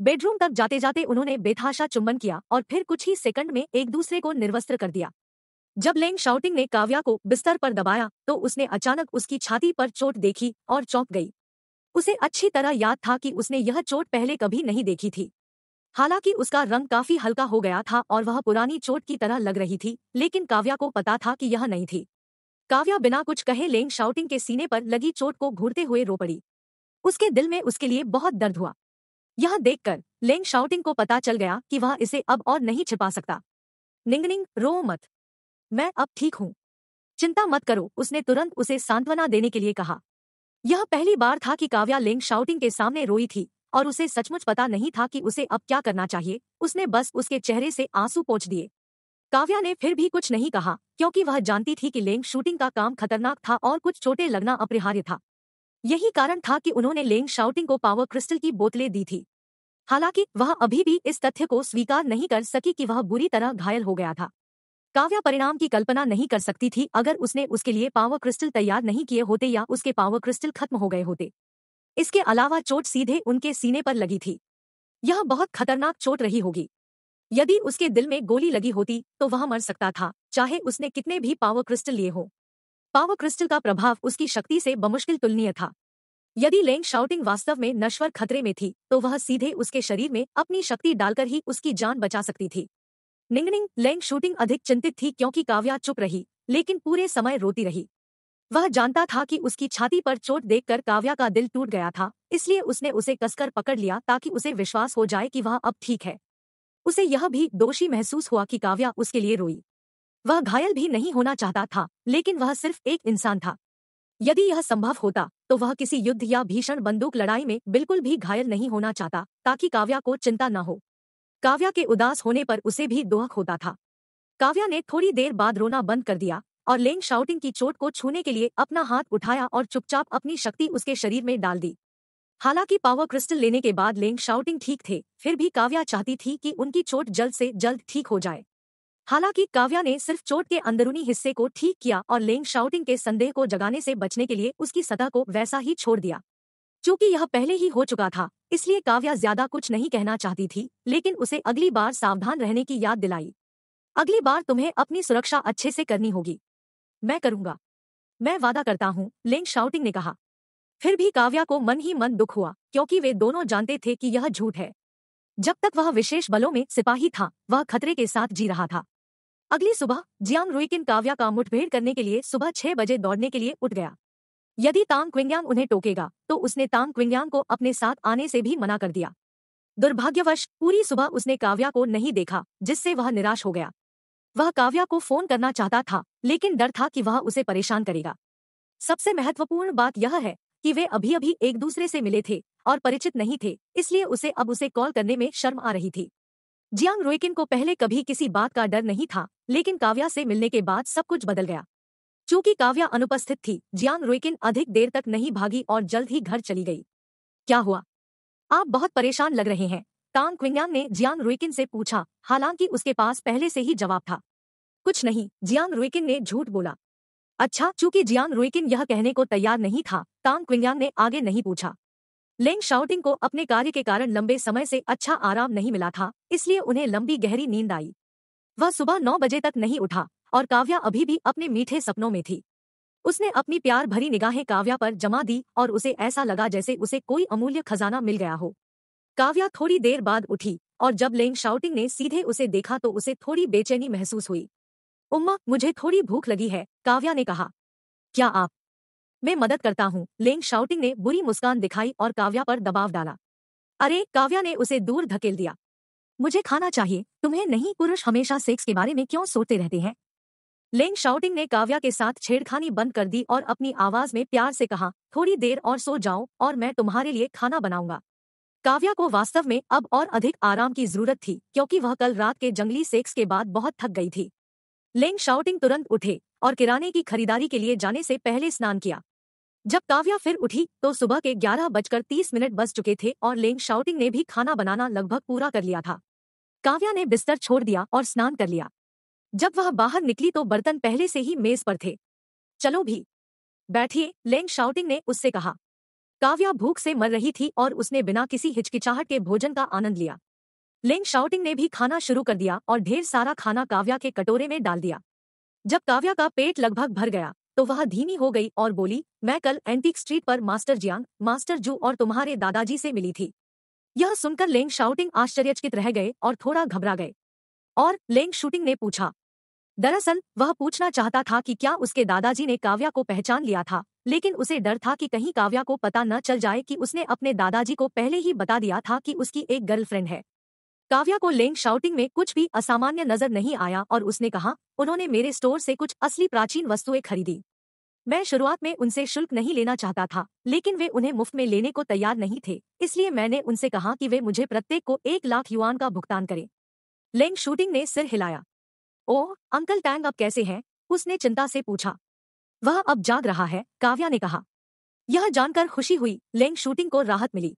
बेडरूम तक जाते जाते उन्होंने बेथाशा चुंबन किया और फिर कुछ ही सेकंड में एक दूसरे को निर्वस्त्र कर दिया जब लेंग शाउटिंग ने काव्या को बिस्तर पर दबाया तो उसने अचानक उसकी छाती पर चोट देखी और चौंक गई उसे अच्छी तरह याद था कि उसने यह चोट पहले कभी नहीं देखी थी हालांकि उसका रंग काफी हल्का हो गया था और वह पुरानी चोट की तरह लग रही थी लेकिन काव्या को पता था कि यह नहीं थी काव्या बिना कुछ कहे लेंग शाउटिंग के सीने पर लगी चोट को घूरते हुए रो पड़ी उसके दिल में उसके लिए बहुत दर्द हुआ यह देखकर लेंग शाउटिंग को पता चल गया कि वह इसे अब और नहीं छिपा सकता निंगनिंग रो मत मैं अब ठीक हूं चिंता मत करो उसने तुरंत उसे सांत्वना देने के लिए कहा यह पहली बार था कि काव्या लेंग शाउटिंग के सामने रोई थी और उसे सचमुच पता नहीं था कि उसे अब क्या करना चाहिए उसने बस उसके चेहरे से आंसू पोंछ दिए काव्या ने फिर भी कुछ नहीं कहा क्योंकि वह जानती थी कि लेंग शूटिंग का काम खतरनाक था और कुछ चोटें लगना अपरिहार्य था यही कारण था कि उन्होंने लेंग शाउटिंग को पावर क्रिस्टल की बोतलें दी थी हालांकि वह अभी भी इस तथ्य को स्वीकार नहीं कर सकी कि वह बुरी तरह घायल हो गया था काव्या परिणाम की कल्पना नहीं कर सकती थी अगर उसने उसके लिए पावर क्रिस्टल तैयार नहीं किए होते या उसके पावर क्रिस्टल खत्म हो गए होते इसके अलावा चोट सीधे उनके सीने पर लगी थी यह बहुत खतरनाक चोट रही होगी यदि उसके दिल में गोली लगी होती तो वह मर सकता था चाहे उसने कितने भी पावर क्रिस्टल लिए हो पावर क्रिस्टल का प्रभाव उसकी शक्ति से बमुश्किल तुलनीय था यदि लेंग शाउटिंग वास्तव में नश्वर खतरे में थी तो वह सीधे उसके शरीर में अपनी शक्ति डालकर ही उसकी जान बचा सकती थी निंगनिंग लेंग शूटिंग अधिक चिंतित थी क्योंकि काव्या चुप रही लेकिन पूरे समय रोती रही वह जानता था कि उसकी छाती पर चोट देखकर काव्या का दिल टूट गया था इसलिए उसने उसे कसकर पकड़ लिया ताकि उसे विश्वास हो जाए कि वह अब ठीक है उसे यह भी दोषी महसूस हुआ कि काव्या उसके लिए रोई वह घायल भी नहीं होना चाहता था लेकिन वह सिर्फ एक इंसान था यदि यह संभव होता तो वह किसी युद्ध या भीषण बंदूक लड़ाई में बिल्कुल भी घायल नहीं होना चाहता ताकि काव्या को चिंता न हो काव्या के उदास होने पर उसे भी दोहक होता था काव्या ने थोड़ी देर बाद रोना बंद कर दिया और लेंग शाउटिंग की चोट को छूने के लिए अपना हाथ उठाया और चुपचाप अपनी शक्ति उसके शरीर में डाल दी हालांकि पावर क्रिस्टल लेने के बाद लेंग शाउटिंग ठीक थे फिर भी काव्या चाहती थी कि उनकी चोट जल्द से जल्द ठीक हो जाए हालांकि काव्या ने सिर्फ चोट के अंदरूनी हिस्से को ठीक किया और लेंग शाउटिंग के संदेह को जगाने से बचने के लिए उसकी सतह को वैसा ही छोड़ दिया चूंकि यह पहले ही हो चुका था इसलिए काव्या ज्यादा कुछ नहीं कहना चाहती थी लेकिन उसे अगली बार सावधान रहने की याद दिलाई अगली बार तुम्हें अपनी सुरक्षा अच्छे से करनी होगी मैं करूंगा मैं वादा करता हूँ लेंग शाउटिंग ने कहा फिर भी काव्या को मन ही मन दुख हुआ क्योंकि वे दोनों जानते थे कि यह झूठ है जब तक वह विशेष बलों में सिपाही था वह खतरे के साथ जी रहा था अगली सुबह जियांग रुईकिन काव्या का मुठभेड़ करने के लिए सुबह छह बजे दौड़ने के लिए उठ गया यदि तांग क्विंग्यांग उन्हें टोकेगा तो उसने तांग क्विंग्यांग को अपने साथ आने से भी मना कर दिया दुर्भाग्यवश पूरी सुबह उसने काव्या को नहीं देखा जिससे वह निराश हो गया वह काव्या को फोन करना चाहता था लेकिन डर था कि वह उसे परेशान करेगा सबसे महत्वपूर्ण बात यह है कि वे अभी अभी एक दूसरे से मिले थे और परिचित नहीं थे इसलिए उसे अब उसे कॉल करने में शर्म आ रही थी जियांग रोयकिन को पहले कभी किसी बात का डर नहीं था लेकिन काव्या से मिलने के बाद सब कुछ बदल गया चूंकि काव्या अनुपस्थित थी जियांग रोयकिन अधिक देर तक नहीं भागी और जल्द ही घर चली गई क्या हुआ आप बहुत परेशान लग रहे हैं तांग क्विंगयांग ने जियांग रोयकिन से पूछा हालांकि उसके पास पहले से ही जवाब था कुछ नहीं जियांग रोयकिन ने झूठ बोला अच्छा चूंकि जियान रुइकिन यह कहने को तैयार नहीं था तांग क्विंगयांग ने आगे नहीं पूछा लेंग शाउटिंग को अपने कार्य के कारण लंबे समय से अच्छा आराम नहीं मिला था इसलिए उन्हें लंबी गहरी नींद आई वह सुबह नौ बजे तक नहीं उठा और काव्या अभी भी अपने मीठे सपनों में थी उसने अपनी प्यार भरी निगाहें काव्या पर जमा दी और उसे ऐसा लगा जैसे उसे कोई अमूल्य खजाना मिल गया हो काव्या थोड़ी देर बाद उठी और जब लेंग शाउटिंग ने सीधे उसे देखा तो उसे थोड़ी बेचैनी महसूस हुई उम्मा मुझे थोड़ी भूख लगी है काव्या ने कहा क्या आप मैं मदद करता हूँ लेंग शाउटिंग ने बुरी मुस्कान दिखाई और काव्या पर दबाव डाला अरे काव्या ने उसे दूर धकेल दिया मुझे खाना चाहिए तुम्हें नहीं पुरुष हमेशा सेक्स के बारे में क्यों सोचते रहते हैं लेंग शाउटिंग ने काव्या के साथ छेड़खानी बंद कर दी और अपनी आवाज में प्यार से कहा थोड़ी देर और सो जाओ और मैं तुम्हारे लिए खाना बनाऊंगा काव्या को वास्तव में अब और अधिक आराम की जरूरत थी क्योंकि वह कल रात के जंगली सेक्स के बाद बहुत थक गई थी लेंग शाउटिंग तुरंत उठे और किराने की खरीदारी के लिए जाने से पहले स्नान किया जब काव्या फिर उठी तो सुबह के ग्यारह बजकर तीस मिनट बज चुके थे और लेंग शाउटिंग ने भी खाना बनाना लगभग पूरा कर लिया था काव्या ने बिस्तर छोड़ दिया और स्नान कर लिया जब वह बाहर निकली तो बर्तन पहले से ही मेज पर थे चलो भी बैठिए लेंग शाउटिंग ने उससे कहा काव्या भूख से मर रही थी और उसने बिना किसी हिचकिचाहट के भोजन का आनंद लिया लेंग शाउटिंग ने भी खाना शुरू कर दिया और ढेर सारा खाना काव्या के कटोरे में डाल दिया जब काव्या का पेट लगभग भर गया तो वह धीमी हो गई और बोली मैं कल एंटीक स्ट्रीट पर मास्टर जियांग मास्टर जू और तुम्हारे दादाजी से मिली थी यह सुनकर लेंग शाउटिंग आश्चर्यचकित रह गए और थोड़ा घबरा गए और लेंग शूटिंग ने पूछा दरअसल वह पूछना चाहता था कि क्या उसके दादाजी ने काव्या को पहचान लिया था लेकिन उसे डर था कि कहीं काव्या को पता न चल जाए कि उसने अपने दादाजी को पहले ही बता दिया था कि उसकी एक गर्लफ्रेंड है काव्या को लेंग शाउटिंग में कुछ भी असामान्य नजर नहीं आया और उसने कहा उन्होंने मेरे स्टोर से कुछ असली प्राचीन वस्तुएं खरीदी मैं शुरुआत में उनसे शुल्क नहीं लेना चाहता था लेकिन वे उन्हें मुफ्त में लेने को तैयार नहीं थे इसलिए मैंने उनसे कहा कि वे मुझे प्रत्येक को एक लाख युआन का भुगतान करें लेंग शूटिंग ने सिर हिलाया ओह अंकल टैंग अब कैसे हैं उसने चिंता से पूछा वह अब जाग रहा है काव्या ने कहा यह जानकर खुशी हुई लेंग शूटिंग को राहत मिली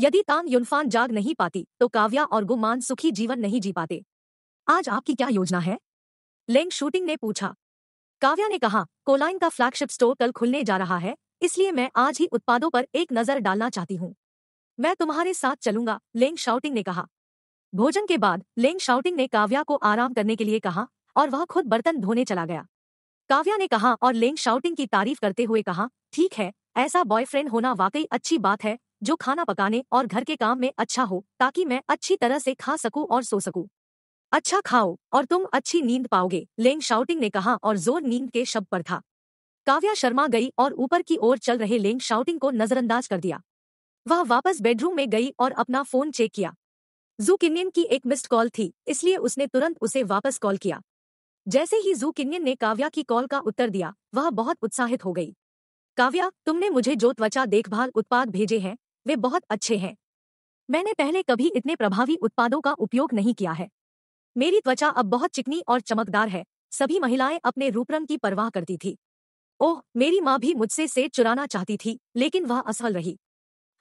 यदि तांग युनफान जाग नहीं पाती तो काव्या और गुमान सुखी जीवन नहीं जी पाते आज आपकी क्या योजना है लेंग शूटिंग ने पूछा काव्या ने कहा कोलाइन का फ्लैगशिप स्टोर कल खुलने जा रहा है इसलिए मैं आज ही उत्पादों पर एक नजर डालना चाहती हूँ मैं तुम्हारे साथ चलूंगा लेंग शाउटिंग ने कहा भोजन के बाद लेंग शाउटिंग ने काव्या को आराम करने के लिए कहा और वह खुद बर्तन धोने चला गया काव्या ने कहा और लेंग शाउटिंग की तारीफ करते हुए कहा ठीक है ऐसा बॉयफ्रेंड होना वाकई अच्छी बात है जो खाना पकाने और घर के काम में अच्छा हो ताकि मैं अच्छी तरह से खा सकूं और सो सकूं। अच्छा खाओ और तुम अच्छी नींद पाओगे लेंग शाउटिंग ने कहा और जोर नींद के शब्द पर था काव्या शर्मा गई और ऊपर की ओर चल रहे लेंग शाउटिंग को नजरअंदाज कर दिया वह वापस बेडरूम में गई और अपना फोन चेक किया जू किन्यन की एक मिस्ड कॉल थी इसलिए उसने तुरंत उसे वापस कॉल किया जैसे ही जू किन्यन ने काव्या की कॉल का उत्तर दिया वह बहुत उत्साहित हो गई काव्या तुमने मुझे जो त्वचा देखभाल उत्पाद भेजे हैं वे बहुत अच्छे हैं मैंने पहले कभी इतने प्रभावी उत्पादों का उपयोग नहीं किया है मेरी त्वचा अब बहुत चिकनी और चमकदार है सभी महिलाएं अपने रूपरंग की परवाह करती थी ओह मेरी माँ भी मुझसे सेठ चुराना चाहती थी लेकिन वह असफल रही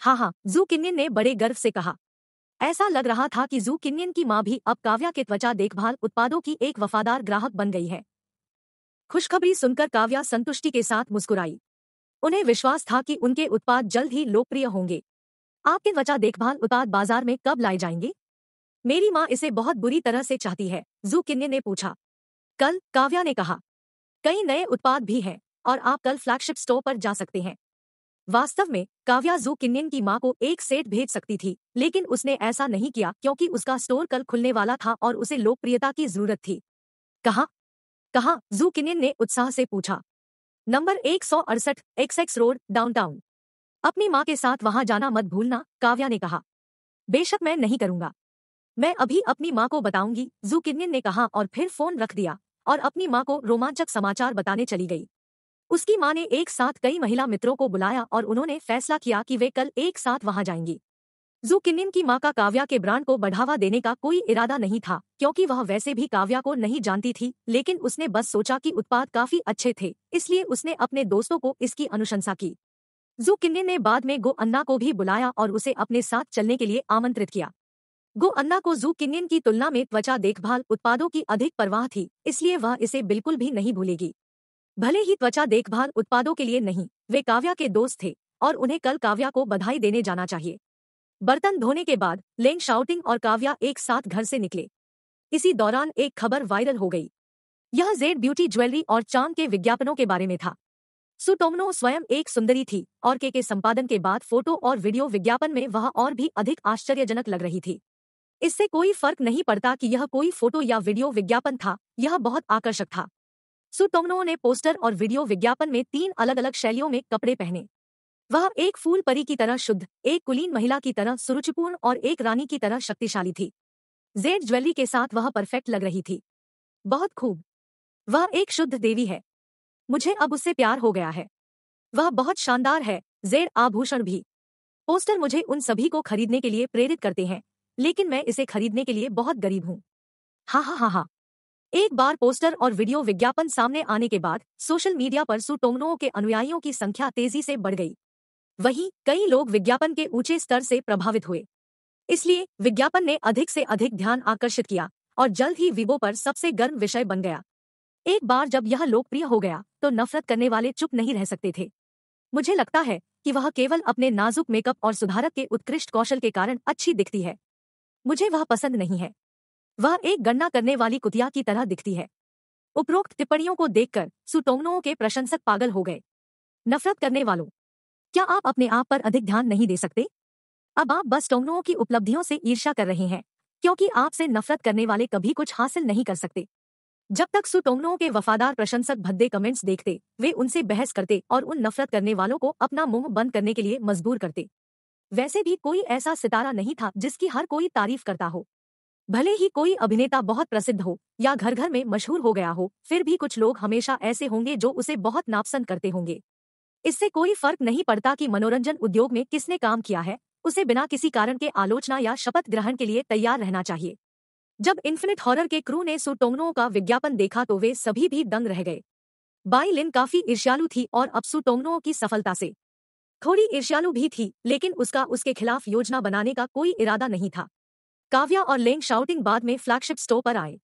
हाँ हाँ जू किन्न ने बड़े गर्व से कहा ऐसा लग रहा था कि जू किन्न की माँ भी अब काव्या के त्वचा देखभाल उत्पादों की एक वफादार ग्राहक बन गई है खुशखबरी सुनकर काव्या संतुष्टि के साथ मुस्कुराई उन्हें विश्वास था कि उनके उत्पाद जल्द ही लोकप्रिय होंगे आपके त्वचा देखभाल उत्पाद बाजार में कब लाए जाएंगे मेरी माँ इसे बहुत बुरी तरह से चाहती है जू किन्न ने पूछा कल काव्या ने कहा कई नए उत्पाद भी हैं और आप कल फ्लैगशिप स्टोर पर जा सकते हैं वास्तव में काव्या जू किन्न की माँ को एक सेट भेज सकती थी लेकिन उसने ऐसा नहीं किया क्योंकि उसका स्टोर कल खुलने वाला था और उसे लोकप्रियता की जरूरत थी कहा कहा जू किन्न ने उत्साह से पूछा नंबर एक सौ अड़सठ एक्सएक्स रोड डाउनटाउन अपनी माँ के साथ वहां जाना मत भूलना काव्या ने कहा बेशक मैं नहीं करूंगा मैं अभी अपनी माँ को बताऊंगी जूकिरनिन ने कहा और फिर फोन रख दिया और अपनी माँ को रोमांचक समाचार बताने चली गई उसकी माँ ने एक साथ कई महिला मित्रों को बुलाया और उन्होंने फैसला किया कि वे कल एक साथ वहां जाएंगी जू किन्निन की मां का काव्या के ब्रांड को बढ़ावा देने का कोई इरादा नहीं था क्योंकि वह वैसे भी काव्या को नहीं जानती थी लेकिन उसने बस सोचा कि उत्पाद काफी अच्छे थे इसलिए उसने अपने दोस्तों को इसकी अनुशंसा की जू किन्निन ने बाद में गो अन्ना को भी बुलाया और उसे अपने साथ चलने के लिए आमंत्रित किया गो अन्ना को जू किन्निन की तुलना में त्वचा देखभाल उत्पादों की अधिक परवाह थी इसलिए वह इसे बिल्कुल भी नहीं भूलेगी भले ही त्वचा देखभाल उत्पादों के लिए नहीं वे काव्या के दोस्त थे और उन्हें कल काव्या को बधाई देने जाना चाहिए बर्तन धोने के बाद लेंग शाउटिंग और काव्या एक साथ घर से निकले इसी दौरान एक खबर वायरल हो गई यह जेड ब्यूटी ज्वेलरी और चांद के विज्ञापनों के बारे में था सुटोमनो स्वयं एक सुंदरी थी और के के संपादन के बाद फोटो और वीडियो विज्ञापन में वह और भी अधिक आश्चर्यजनक लग रही थी इससे कोई फर्क नहीं पड़ता कि यह कोई फोटो या वीडियो विज्ञापन था यह बहुत आकर्षक था सुटोमनो ने पोस्टर और वीडियो विज्ञापन में तीन अलग अलग शैलियों में कपड़े पहने वह एक फूल परी की तरह शुद्ध एक कुलीन महिला की तरह सुरुचिपूर्ण और एक रानी की तरह शक्तिशाली थी जेड ज्वेलरी के साथ वह परफेक्ट लग रही थी बहुत खूब वह एक शुद्ध देवी है मुझे अब उससे प्यार हो गया है वह बहुत शानदार है जेड आभूषण भी पोस्टर मुझे उन सभी को खरीदने के लिए प्रेरित करते हैं लेकिन मैं इसे खरीदने के लिए बहुत गरीब हूँ हाँ हाँ हाँ हाँ एक बार पोस्टर और वीडियो विज्ञापन सामने आने के बाद सोशल मीडिया पर सुटोमनों के अनुयायियों की संख्या तेजी से बढ़ गई वहीं कई लोग विज्ञापन के ऊंचे स्तर से प्रभावित हुए इसलिए विज्ञापन ने अधिक से अधिक ध्यान आकर्षित किया और जल्द ही विवो पर सबसे गर्म विषय बन गया एक बार जब यह लोकप्रिय हो गया तो नफरत करने वाले चुप नहीं रह सकते थे मुझे लगता है कि वह केवल अपने नाजुक मेकअप और सुधारक के उत्कृष्ट कौशल के कारण अच्छी दिखती है मुझे वह पसंद नहीं है वह एक गणना करने वाली कुतिया की तरह दिखती है उपरोक्त टिप्पणियों को देखकर सुटोंगनुओं के प्रशंसक पागल हो गए नफरत करने वालों क्या आप अपने आप पर अधिक ध्यान नहीं दे सकते अब आप बस टोंगनुओं की उपलब्धियों से ईर्षा कर रहे हैं क्योंकि आपसे नफरत करने वाले कभी कुछ हासिल नहीं कर सकते जब तक सुटोंगनुओं के वफादार प्रशंसक भद्दे कमेंट्स देखते वे उनसे बहस करते और उन नफरत करने वालों को अपना मुंह बंद करने के लिए मजबूर करते वैसे भी कोई ऐसा सितारा नहीं था जिसकी हर कोई तारीफ करता हो भले ही कोई अभिनेता बहुत प्रसिद्ध हो या घर घर में मशहूर हो गया हो फिर भी कुछ लोग हमेशा ऐसे होंगे जो उसे बहुत नापसंद करते होंगे इससे कोई फर्क नहीं पड़ता कि मनोरंजन उद्योग में किसने काम किया है उसे बिना किसी कारण के आलोचना या शपथ ग्रहण के लिए तैयार रहना चाहिए जब इन्फिनिट हॉरर के क्रू ने सुटोंगनो का विज्ञापन देखा तो वे सभी भी दंग रह गए बाई लिन काफी ईर्ष्यालु थी और अब सुटोंगनो की सफलता से थोड़ी ईर्ष्यालु भी थी लेकिन उसका उसके खिलाफ योजना बनाने का कोई इरादा नहीं था काव्या और लेंग शाउटिंग बाद में फ्लैगशिप स्टोर पर आए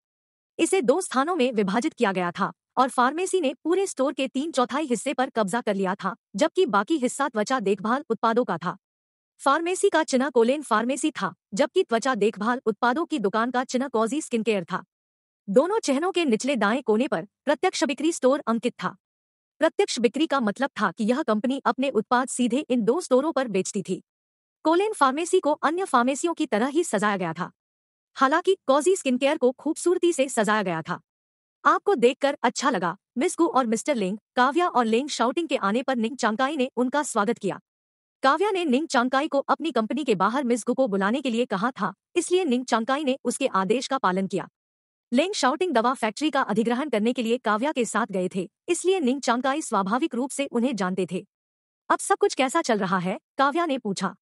इसे दो स्थानों में विभाजित किया गया था और फार्मेसी ने पूरे स्टोर के तीन चौथाई हिस्से पर कब्जा कर लिया था जबकि बाकी हिस्सा त्वचा देखभाल उत्पादों का था फार्मेसी का चिना कोलेन फार्मेसी था जबकि त्वचा देखभाल उत्पादों की दुकान का चिना कॉजी स्किन केयर था दोनों चेहरों के निचले दाएं कोने पर प्रत्यक्ष बिक्री स्टोर अंकित था प्रत्यक्ष बिक्री का मतलब था कि यह कंपनी अपने उत्पाद सीधे इन दो स्टोरों पर बेचती थी कोलेन फार्मेसी को अन्य फार्मेसियों की तरह ही सजाया गया था हालांकि कॉजी स्किन केयर को खूबसूरती से सजाया गया था आपको देखकर अच्छा लगा मिस गु और मिस्टर लिंग काव्या और लिंग शाउटिंग के आने पर निंग चांगकाई ने उनका स्वागत किया काव्या ने निंग चांकाई को अपनी कंपनी के बाहर मिस गु को बुलाने के लिए कहा था इसलिए निंग चांगकाई ने उसके आदेश का पालन किया लिंग शाउटिंग दवा फैक्ट्री का अधिग्रहण करने के लिए काव्या के साथ गए थे इसलिए निंग चांगकाई स्वाभाविक रूप से उन्हें जानते थे अब सब कुछ कैसा चल रहा है काव्या ने पूछा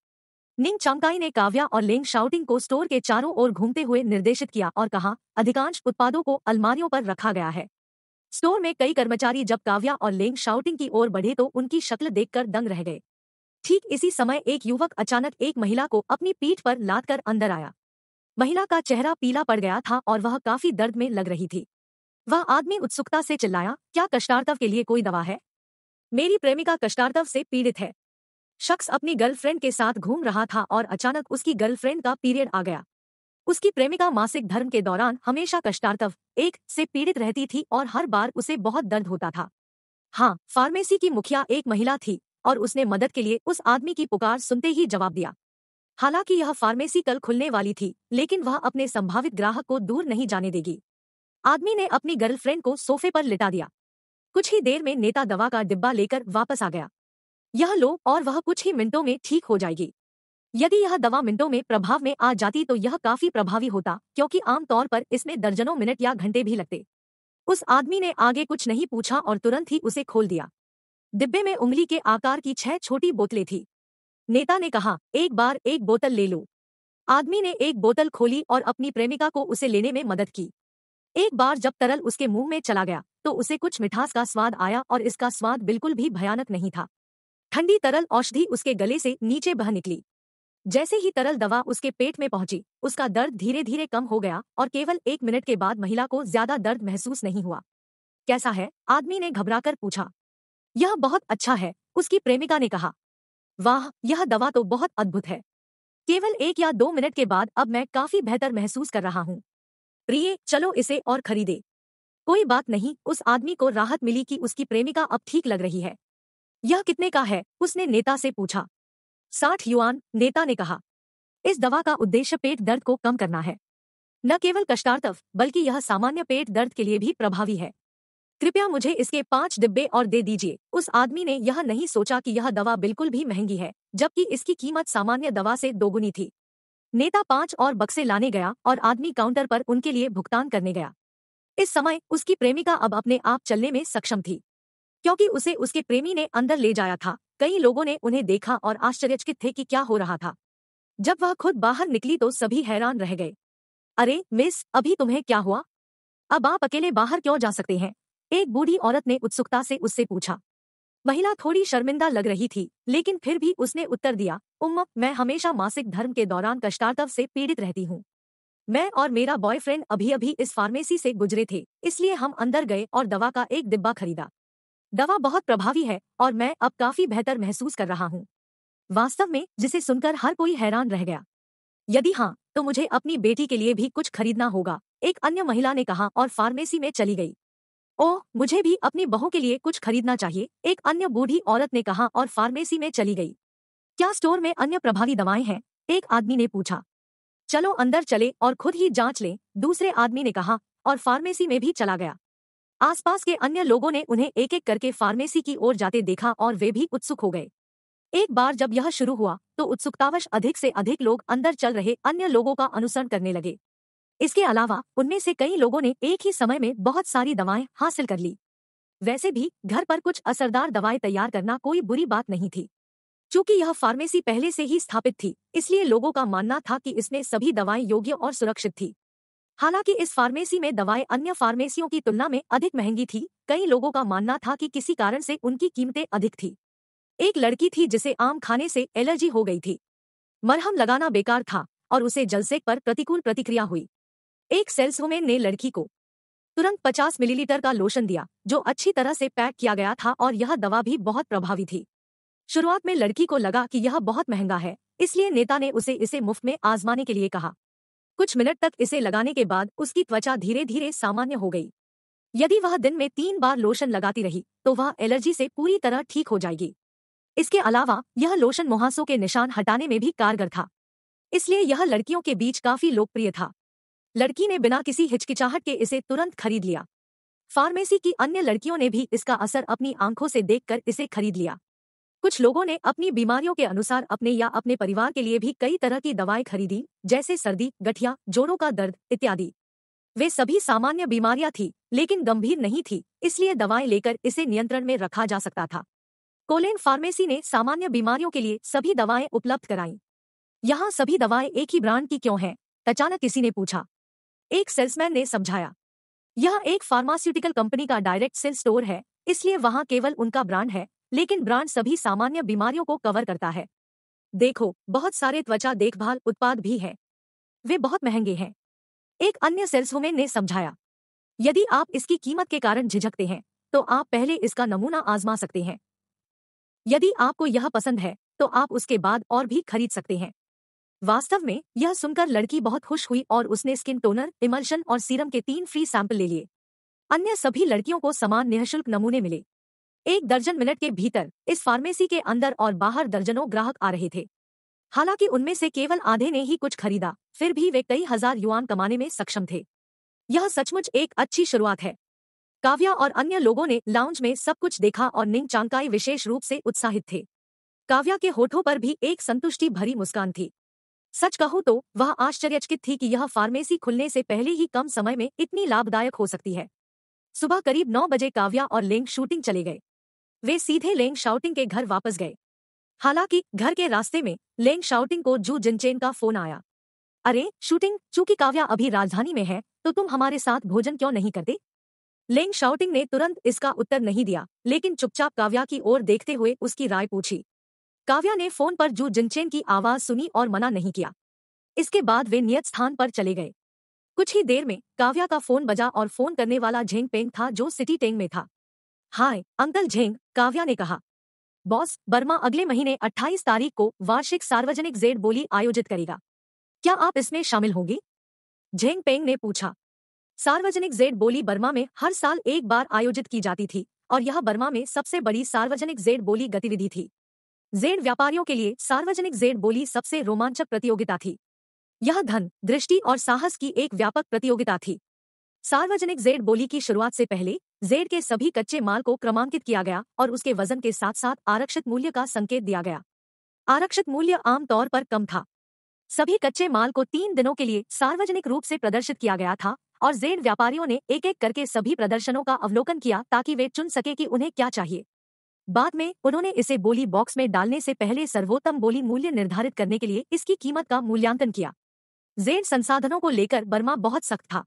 निंग चांगकाई ने काव्या और लेंग शाउटिंग को स्टोर के चारों ओर घूमते हुए निर्देशित किया और कहा अधिकांश उत्पादों को अलमारियों पर रखा गया है स्टोर में कई कर्मचारी जब काव्या और लेंग शाउटिंग की ओर बढ़े तो उनकी शक्ल देखकर दंग रह गए ठीक इसी समय एक युवक अचानक एक महिला को अपनी पीठ पर लाद कर अंदर आया महिला का चेहरा पीला पड़ गया था और वह काफी दर्द में लग रही थी वह आदमी उत्सुकता से चिल्लाया क्या कष्टार्थव के लिए कोई दवा है मेरी प्रेमिका कष्टार्थव से पीड़ित है शख्स अपनी गर्लफ्रेंड के साथ घूम रहा था और अचानक उसकी गर्लफ्रेंड का पीरियड आ गया उसकी प्रेमिका मासिक धर्म के दौरान हमेशा कष्टार्तव एक से पीड़ित रहती थी और हर बार उसे बहुत दर्द होता था हाँ फार्मेसी की मुखिया एक महिला थी और उसने मदद के लिए उस आदमी की पुकार सुनते ही जवाब दिया हालांकि यह फार्मेसी कल खुलने वाली थी लेकिन वह अपने संभावित ग्राहक को दूर नहीं जाने देगी आदमी ने अपनी गर्लफ्रेंड को सोफे पर लिटा दिया कुछ ही देर में नेता दवा का डिब्बा लेकर वापस आ गया यह लो और वह कुछ ही मिनटों में ठीक हो जाएगी यदि यह दवा मिनटों में प्रभाव में आ जाती तो यह काफी प्रभावी होता क्योंकि आमतौर पर इसमें दर्जनों मिनट या घंटे भी लगते उस आदमी ने आगे कुछ नहीं पूछा और तुरंत ही उसे खोल दिया डिब्बे में उंगली के आकार की छह छोटी बोतलें थी नेता ने कहा एक बार एक बोतल ले लो आदमी ने एक बोतल खोली और अपनी प्रेमिका को उसे लेने में मदद की एक बार जब तरल उसके मुंह में चला गया तो उसे कुछ मिठास का स्वाद आया और इसका स्वाद बिल्कुल भी भयानक नहीं था ठंडी तरल औषधि उसके गले से नीचे बह निकली जैसे ही तरल दवा उसके पेट में पहुंची उसका दर्द धीरे धीरे कम हो गया और केवल एक मिनट के बाद महिला को ज्यादा दर्द महसूस नहीं हुआ कैसा है आदमी ने घबराकर पूछा यह बहुत अच्छा है उसकी प्रेमिका ने कहा वाह यह दवा तो बहुत अद्भुत है केवल एक या दो मिनट के बाद अब मैं काफी बेहतर महसूस कर रहा हूँ प्रिय चलो इसे और खरीदे कोई बात नहीं उस आदमी को राहत मिली कि उसकी प्रेमिका अब ठीक लग रही है यह कितने का है उसने नेता से पूछा साठ युआन नेता ने कहा इस दवा का उद्देश्य पेट दर्द को कम करना है न केवल कष्टार्थव बल्कि यह सामान्य पेट दर्द के लिए भी प्रभावी है कृपया मुझे इसके पांच डिब्बे और दे दीजिए उस आदमी ने यह नहीं सोचा कि यह दवा बिल्कुल भी महंगी है जबकि इसकी कीमत सामान्य दवा से दोगुनी थी नेता पांच और बक्से लाने गया और आदमी काउंटर पर उनके लिए भुगतान करने गया इस समय उसकी प्रेमिका अब अपने आप चलने में सक्षम थी क्योंकि उसे उसके प्रेमी ने अंदर ले जाया था कई लोगों ने उन्हें देखा और आश्चर्यचकित थे कि क्या हो रहा था जब वह खुद बाहर निकली तो सभी हैरान रह गए अरे मिस अभी तुम्हें क्या हुआ अब आप अकेले बाहर क्यों जा सकते हैं एक बूढ़ी औरत ने उत्सुकता से उससे पूछा महिला थोड़ी शर्मिंदा लग रही थी लेकिन फिर भी उसने उत्तर दिया उम्म मैं हमेशा मासिक धर्म के दौरान कष्टार्तव से पीड़ित रहती हूँ मैं और मेरा बॉयफ्रेंड अभी अभी इस फार्मेसी से गुजरे थे इसलिए हम अंदर गए और दवा का एक डिब्बा खरीदा दवा बहुत प्रभावी है और मैं अब काफी बेहतर महसूस कर रहा हूँ वास्तव में जिसे सुनकर हर कोई हैरान रह गया यदि हाँ तो मुझे अपनी बेटी के लिए भी कुछ खरीदना होगा एक अन्य महिला ने कहा और फार्मेसी में चली गई ओह मुझे भी अपनी बहू के लिए कुछ खरीदना चाहिए एक अन्य बूढ़ी औरत ने कहा और फार्मेसी में चली गई क्या स्टोर में अन्य प्रभावी दवाएं हैं एक आदमी ने पूछा चलो अंदर चले और खुद ही जांच लें दूसरे आदमी ने कहा और फार्मेसी में भी चला गया आसपास के अन्य लोगों ने उन्हें एक एक करके फार्मेसी की ओर जाते देखा और वे भी उत्सुक हो गए एक बार जब यह शुरू हुआ तो उत्सुकतावश अधिक से अधिक लोग अंदर चल रहे अन्य लोगों का अनुसरण करने लगे इसके अलावा उनमें से कई लोगों ने एक ही समय में बहुत सारी दवाएं हासिल कर ली वैसे भी घर पर कुछ असरदार दवाएं तैयार करना कोई बुरी बात नहीं थी चूंकि यह फार्मेसी पहले से ही स्थापित थी इसलिए लोगों का मानना था कि इसमें सभी दवाएं योग्य और सुरक्षित थी हालांकि इस फार्मेसी में दवाएं अन्य फार्मेसियों की तुलना में अधिक महंगी थी कई लोगों का मानना था कि किसी कारण से उनकी कीमतें अधिक थी एक लड़की थी जिसे आम खाने से एलर्जी हो गई थी मरहम लगाना बेकार था और उसे जलसेक पर प्रतिकूल प्रतिक्रिया हुई एक सेल्सवुमेन ने लड़की को तुरंत 50 मिलीलीटर का लोशन दिया जो अच्छी तरह से पैक किया गया था और यह दवा भी बहुत प्रभावी थी शुरुआत में लड़की को लगा कि यह बहुत महंगा है इसलिए नेता ने उसे इसे मुफ्त में आजमाने के लिए कहा कुछ मिनट तक इसे लगाने के बाद उसकी त्वचा धीरे धीरे सामान्य हो गई यदि वह दिन में तीन बार लोशन लगाती रही तो वह एलर्जी से पूरी तरह ठीक हो जाएगी इसके अलावा यह लोशन मुहासों के निशान हटाने में भी कारगर था इसलिए यह लड़कियों के बीच काफी लोकप्रिय था लड़की ने बिना किसी हिचकिचाहट के इसे तुरंत खरीद लिया फार्मेसी की अन्य लड़कियों ने भी इसका असर अपनी आंखों से देखकर इसे खरीद लिया कुछ लोगों ने अपनी बीमारियों के अनुसार अपने या अपने परिवार के लिए भी कई तरह की दवाएं खरीदी जैसे सर्दी गठिया जोड़ों का दर्द इत्यादि वे सभी सामान्य बीमारियां थी लेकिन गंभीर नहीं थी इसलिए दवाएं लेकर इसे नियंत्रण में रखा जा सकता था कोलेन फार्मेसी ने सामान्य बीमारियों के लिए सभी दवाएं उपलब्ध कराई यहाँ सभी दवाएं एक ही ब्रांड की क्यों है अचानक किसी ने पूछा एक सेल्समैन ने समझाया यह एक फार्मास्यूटिकल कंपनी का डायरेक्ट सेल स्टोर है इसलिए वहाँ केवल उनका ब्रांड है लेकिन ब्रांड सभी सामान्य बीमारियों को कवर करता है देखो बहुत सारे त्वचा देखभाल उत्पाद भी हैं वे बहुत महंगे हैं एक अन्य सेल्सवुमेन ने समझाया यदि आप इसकी कीमत के कारण झिझकते हैं तो आप पहले इसका नमूना आजमा सकते हैं यदि आपको यह पसंद है तो आप उसके बाद और भी खरीद सकते हैं वास्तव में यह सुनकर लड़की बहुत खुश हुई और उसने स्किन टोनर इमल्शन और सीरम के तीन फ्री सैंपल ले लिए अन्य सभी लड़कियों को समान निःशुल्क नमूने मिले एक दर्जन मिनट के भीतर इस फार्मेसी के अंदर और बाहर दर्जनों ग्राहक आ रहे थे हालांकि उनमें से केवल आधे ने ही कुछ खरीदा फिर भी वे कई हजार युवान कमाने में सक्षम थे यह सचमुच एक अच्छी शुरुआत है काव्या और अन्य लोगों ने लाउंज में सब कुछ देखा और निंग चांकाई विशेष रूप से उत्साहित थे काव्या के होठों पर भी एक संतुष्टि भरी मुस्कान थी सच कहूं तो वह आश्चर्यचकित थी कि यह फार्मेसी खुलने से पहले ही कम समय में इतनी लाभदायक हो सकती है सुबह करीब नौ बजे काव्या और लिंग शूटिंग चले गए वे सीधे लेंग शाउटिंग के घर वापस गए हालांकि घर के रास्ते में लेंग शाउटिंग को जू जिनचेन का फोन आया अरे शूटिंग चूंकि काव्या अभी राजधानी में है तो तुम हमारे साथ भोजन क्यों नहीं करते लेंग शाउटिंग ने तुरंत इसका उत्तर नहीं दिया लेकिन चुपचाप काव्या की ओर देखते हुए उसकी राय पूछी काव्या ने फोन पर जू जिनचेन की आवाज सुनी और मना नहीं किया इसके बाद वे नियत स्थान पर चले गए कुछ ही देर में काव्या का फोन बजा और फोन करने वाला झेंग पेंग था जो सिटी टेंग में था हाय अंकल झेंग काव्या ने कहा बॉस बर्मा अगले महीने 28 तारीख को वार्षिक सार्वजनिक जेड बोली आयोजित करेगा क्या आप इसमें शामिल होंगी झेंग पेंग ने पूछा सार्वजनिक जेड बोली बर्मा में हर साल एक बार आयोजित की जाती थी और यह बर्मा में सबसे बड़ी सार्वजनिक जेड बोली गतिविधि थी जेड व्यापारियों के लिए सार्वजनिक जेड बोली सबसे रोमांचक प्रतियोगिता थी यह धन दृष्टि और साहस की एक व्यापक प्रतियोगिता थी सार्वजनिक जेड बोली की शुरुआत से पहले जेड के सभी कच्चे माल को क्रमांकित किया गया और उसके वजन के साथ साथ आरक्षित मूल्य का संकेत दिया गया आरक्षित मूल्य आमतौर पर कम था सभी कच्चे माल को तीन दिनों के लिए सार्वजनिक रूप से प्रदर्शित किया गया था और जेड व्यापारियों ने एक एक करके सभी प्रदर्शनों का अवलोकन किया ताकि वे चुन सके कि उन्हें क्या चाहिए बाद में उन्होंने इसे बोली बॉक्स में डालने से पहले सर्वोत्तम बोली मूल्य निर्धारित करने के लिए इसकी कीमत का मूल्यांकन किया जेड संसाधनों को लेकर बर्मा बहुत सख्त था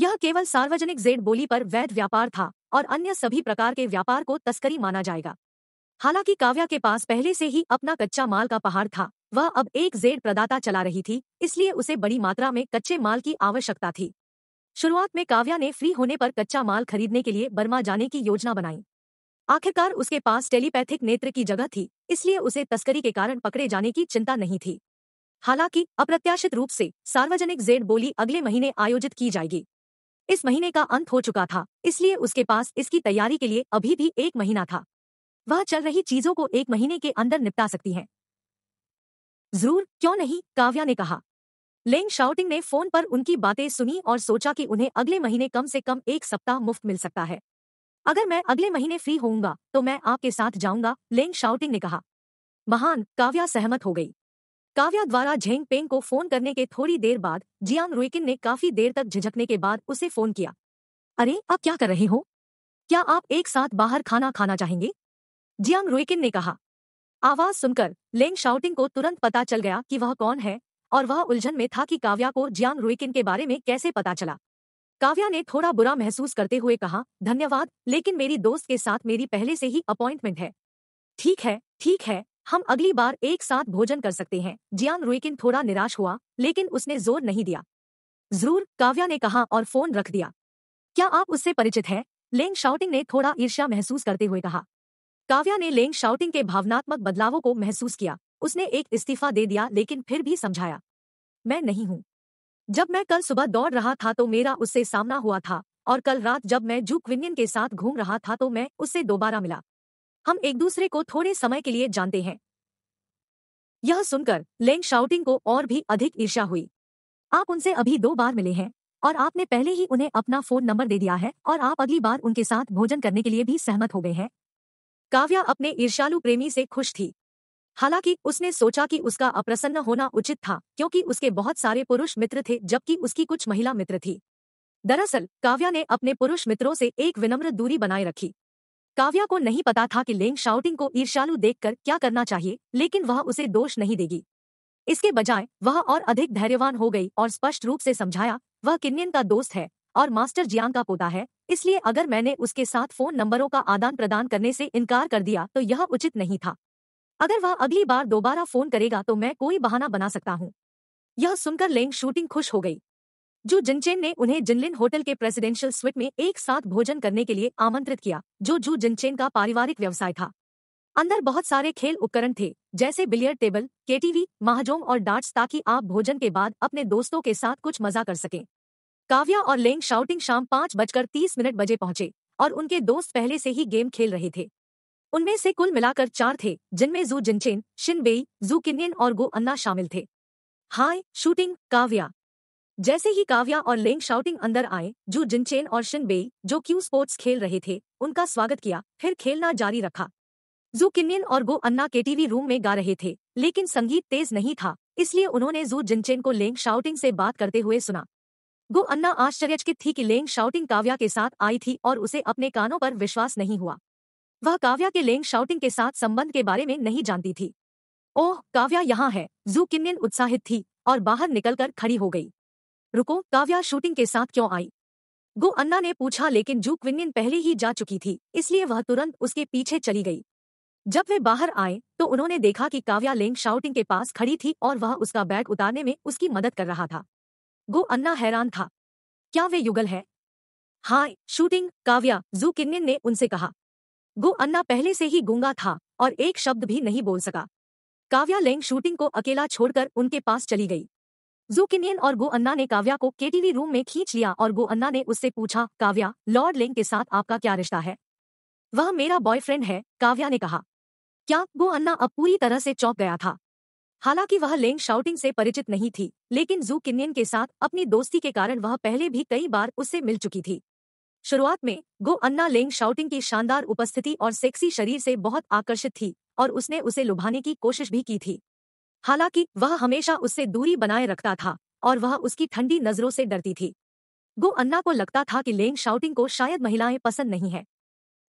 यह केवल सार्वजनिक जेड बोली पर वैध व्यापार था और अन्य सभी प्रकार के व्यापार को तस्करी माना जाएगा हालांकि काव्या के पास पहले से ही अपना कच्चा माल का पहाड़ था वह अब एक जेड प्रदाता चला रही थी इसलिए उसे बड़ी मात्रा में कच्चे माल की आवश्यकता थी शुरुआत में काव्या ने फ्री होने पर कच्चा माल खरीदने के लिए बर्मा जाने की योजना बनाई आखिरकार उसके पास टेलीपैथिक नेत्र की जगह थी इसलिए उसे तस्करी के कारण पकड़े जाने की चिंता नहीं थी हालांकि अप्रत्याशित रूप से सार्वजनिक जेड बोली अगले महीने आयोजित की जाएगी इस महीने का अंत हो चुका था इसलिए उसके पास इसकी तैयारी के लिए अभी भी एक महीना था वह चल रही चीजों को एक महीने के अंदर निपटा सकती है जरूर क्यों नहीं काव्या ने कहा लेंग शाउटिंग ने फोन पर उनकी बातें सुनी और सोचा कि उन्हें अगले महीने कम से कम एक सप्ताह मुफ्त मिल सकता है अगर मैं अगले महीने फ्री होऊंगा तो मैं आपके साथ जाऊंगा लेंग शाउटिंग ने कहा महान काव्या सहमत हो गई काव्या द्वारा झेंग पेंग को फोन करने के थोड़ी देर बाद जियांग रुइकिन ने काफी देर तक झिझकने के बाद उसे फोन किया अरे आप क्या कर रहे हो क्या आप एक साथ बाहर खाना खाना चाहेंगे जियांग रुइकिन ने कहा आवाज सुनकर लेंग शाउटिंग को तुरंत पता चल गया कि वह कौन है और वह उलझन में था कि काव्या को जियांग रुइकिन के बारे में कैसे पता चला काव्या ने थोड़ा बुरा महसूस करते हुए कहा धन्यवाद लेकिन मेरी दोस्त के साथ मेरी पहले से ही अपॉइंटमेंट है ठीक है ठीक है हम अगली बार एक साथ भोजन कर सकते हैं जियान रुइकिन थोड़ा निराश हुआ लेकिन उसने जोर नहीं दिया जरूर काव्या ने कहा और फोन रख दिया क्या आप उससे परिचित हैं लेंग शाउटिंग ने थोड़ा ईर्ष्या महसूस करते हुए कहा काव्या ने लेंग शाउटिंग के भावनात्मक बदलावों को महसूस किया उसने एक इस्तीफा दे दिया लेकिन फिर भी समझाया मैं नहीं हूं जब मैं कल सुबह दौड़ रहा था तो मेरा उससे सामना हुआ था और कल रात जब मैं जू क्विनियन के साथ घूम रहा था तो मैं उससे दोबारा मिला हम एक दूसरे को थोड़े समय के लिए जानते हैं यह सुनकर लेंग शाउटिंग को और भी अधिक ईर्षा हुई आप उनसे अभी दो बार मिले हैं और आपने पहले ही उन्हें अपना फोन नंबर दे दिया है और आप अगली बार उनके साथ भोजन करने के लिए भी सहमत हो गए हैं काव्या अपने ईर्षालु प्रेमी से खुश थी हालांकि उसने सोचा कि उसका अप्रसन्न होना उचित था क्योंकि उसके बहुत सारे पुरुष मित्र थे जबकि उसकी कुछ महिला मित्र थी दरअसल काव्या ने अपने पुरुष मित्रों से एक विनम्र दूरी बनाए रखी काव्या को नहीं पता था कि लेंग शाउटिंग को ईर्षालु देखकर क्या करना चाहिए लेकिन वह उसे दोष नहीं देगी इसके बजाय वह और अधिक धैर्यवान हो गई और स्पष्ट रूप से समझाया वह किन्नियन का दोस्त है और मास्टर जियांग का पोता है इसलिए अगर मैंने उसके साथ फोन नंबरों का आदान प्रदान करने से इनकार कर दिया तो यह उचित नहीं था अगर वह अगली बार दोबारा फोन करेगा तो मैं कोई बहाना बना सकता हूँ यह सुनकर लेंग शूटिंग खुश हो गई जो जिनचेन ने उन्हें जिनलिन होटल के प्रेसिडेंशियल स्वीट में एक साथ भोजन करने के लिए आमंत्रित किया जो जू जिनचेन का पारिवारिक व्यवसाय था अंदर बहुत सारे खेल उपकरण थे जैसे बिलियर्ड टेबल केटीवी महाजोंग और डार्ट्स ताकि आप भोजन के बाद अपने दोस्तों के साथ कुछ मजा कर सकें काव्या और लेंग शाउटिंग शाम पांच बजकर तीस मिनट बजे पहुंचे और उनके दोस्त पहले से ही गेम खेल रहे थे उनमें से कुल मिलाकर चार थे जिनमें जू जिनचेन शिनबेई जू किनियन और गो अन्ना शामिल थे हाय शूटिंग काव्या जैसे ही काव्या और लेंग शाउटिंग अंदर आए जू जिनचेन और बे जो क्यू स्पोर्ट्स खेल रहे थे उनका स्वागत किया फिर खेलना जारी रखा जू किन्न और गो अन्ना के टीवी रूम में गा रहे थे लेकिन संगीत तेज नहीं था इसलिए उन्होंने जू जिनचेन को लेंग शाउटिंग से बात करते हुए सुना गो अन्ना आश्चर्यचकित थी कि लेंग शाउटिंग काव्या के साथ आई थी और उसे अपने कानों पर विश्वास नहीं हुआ वह काव्या के लेंग शाउटिंग के साथ संबंध के बारे में नहीं जानती थी ओह काव्या यहाँ है जू किन्न उत्साहित थी और बाहर निकलकर खड़ी हो गई रुको काव्या शूटिंग के साथ क्यों आई गो अन्ना ने पूछा लेकिन जू क्विनियन पहले ही जा चुकी थी इसलिए वह तुरंत उसके पीछे चली गई जब वे बाहर आए तो उन्होंने देखा कि काव्या लेंग शाउटिंग के पास खड़ी थी और वह उसका बैग उतारने में उसकी मदद कर रहा था गो अन्ना हैरान था क्या वे युगल है हाँ शूटिंग काव्या जू किन्निन ने उनसे कहा गो अन्ना पहले से ही गूंगा था और एक शब्द भी नहीं बोल सका काव्या लेंग शूटिंग को अकेला छोड़कर उनके पास चली गई जूकिनियन और गो अन्ना ने काव्या को केटीवी रूम में खींच लिया और गो अन्ना ने उससे पूछा काव्या लॉर्ड लेंग के साथ आपका क्या रिश्ता है वह मेरा बॉयफ्रेंड है काव्या ने कहा क्या गो अन्ना अब पूरी तरह से चौंक गया था हालांकि वह लेंग शाउटिंग से परिचित नहीं थी लेकिन जू किन्यन के साथ अपनी दोस्ती के कारण वह पहले भी कई बार उससे मिल चुकी थी शुरुआत में गो अन्ना लेंग शाउटिंग की शानदार उपस्थिति और सेक्सी शरीर से बहुत आकर्षित थी और उसने उसे लुभाने की कोशिश भी की थी हालांकि वह हमेशा उससे दूरी बनाए रखता था और वह उसकी ठंडी नजरों से डरती थी गो अन्ना को लगता था कि लेंग शाउटिंग को शायद महिलाएं पसंद नहीं है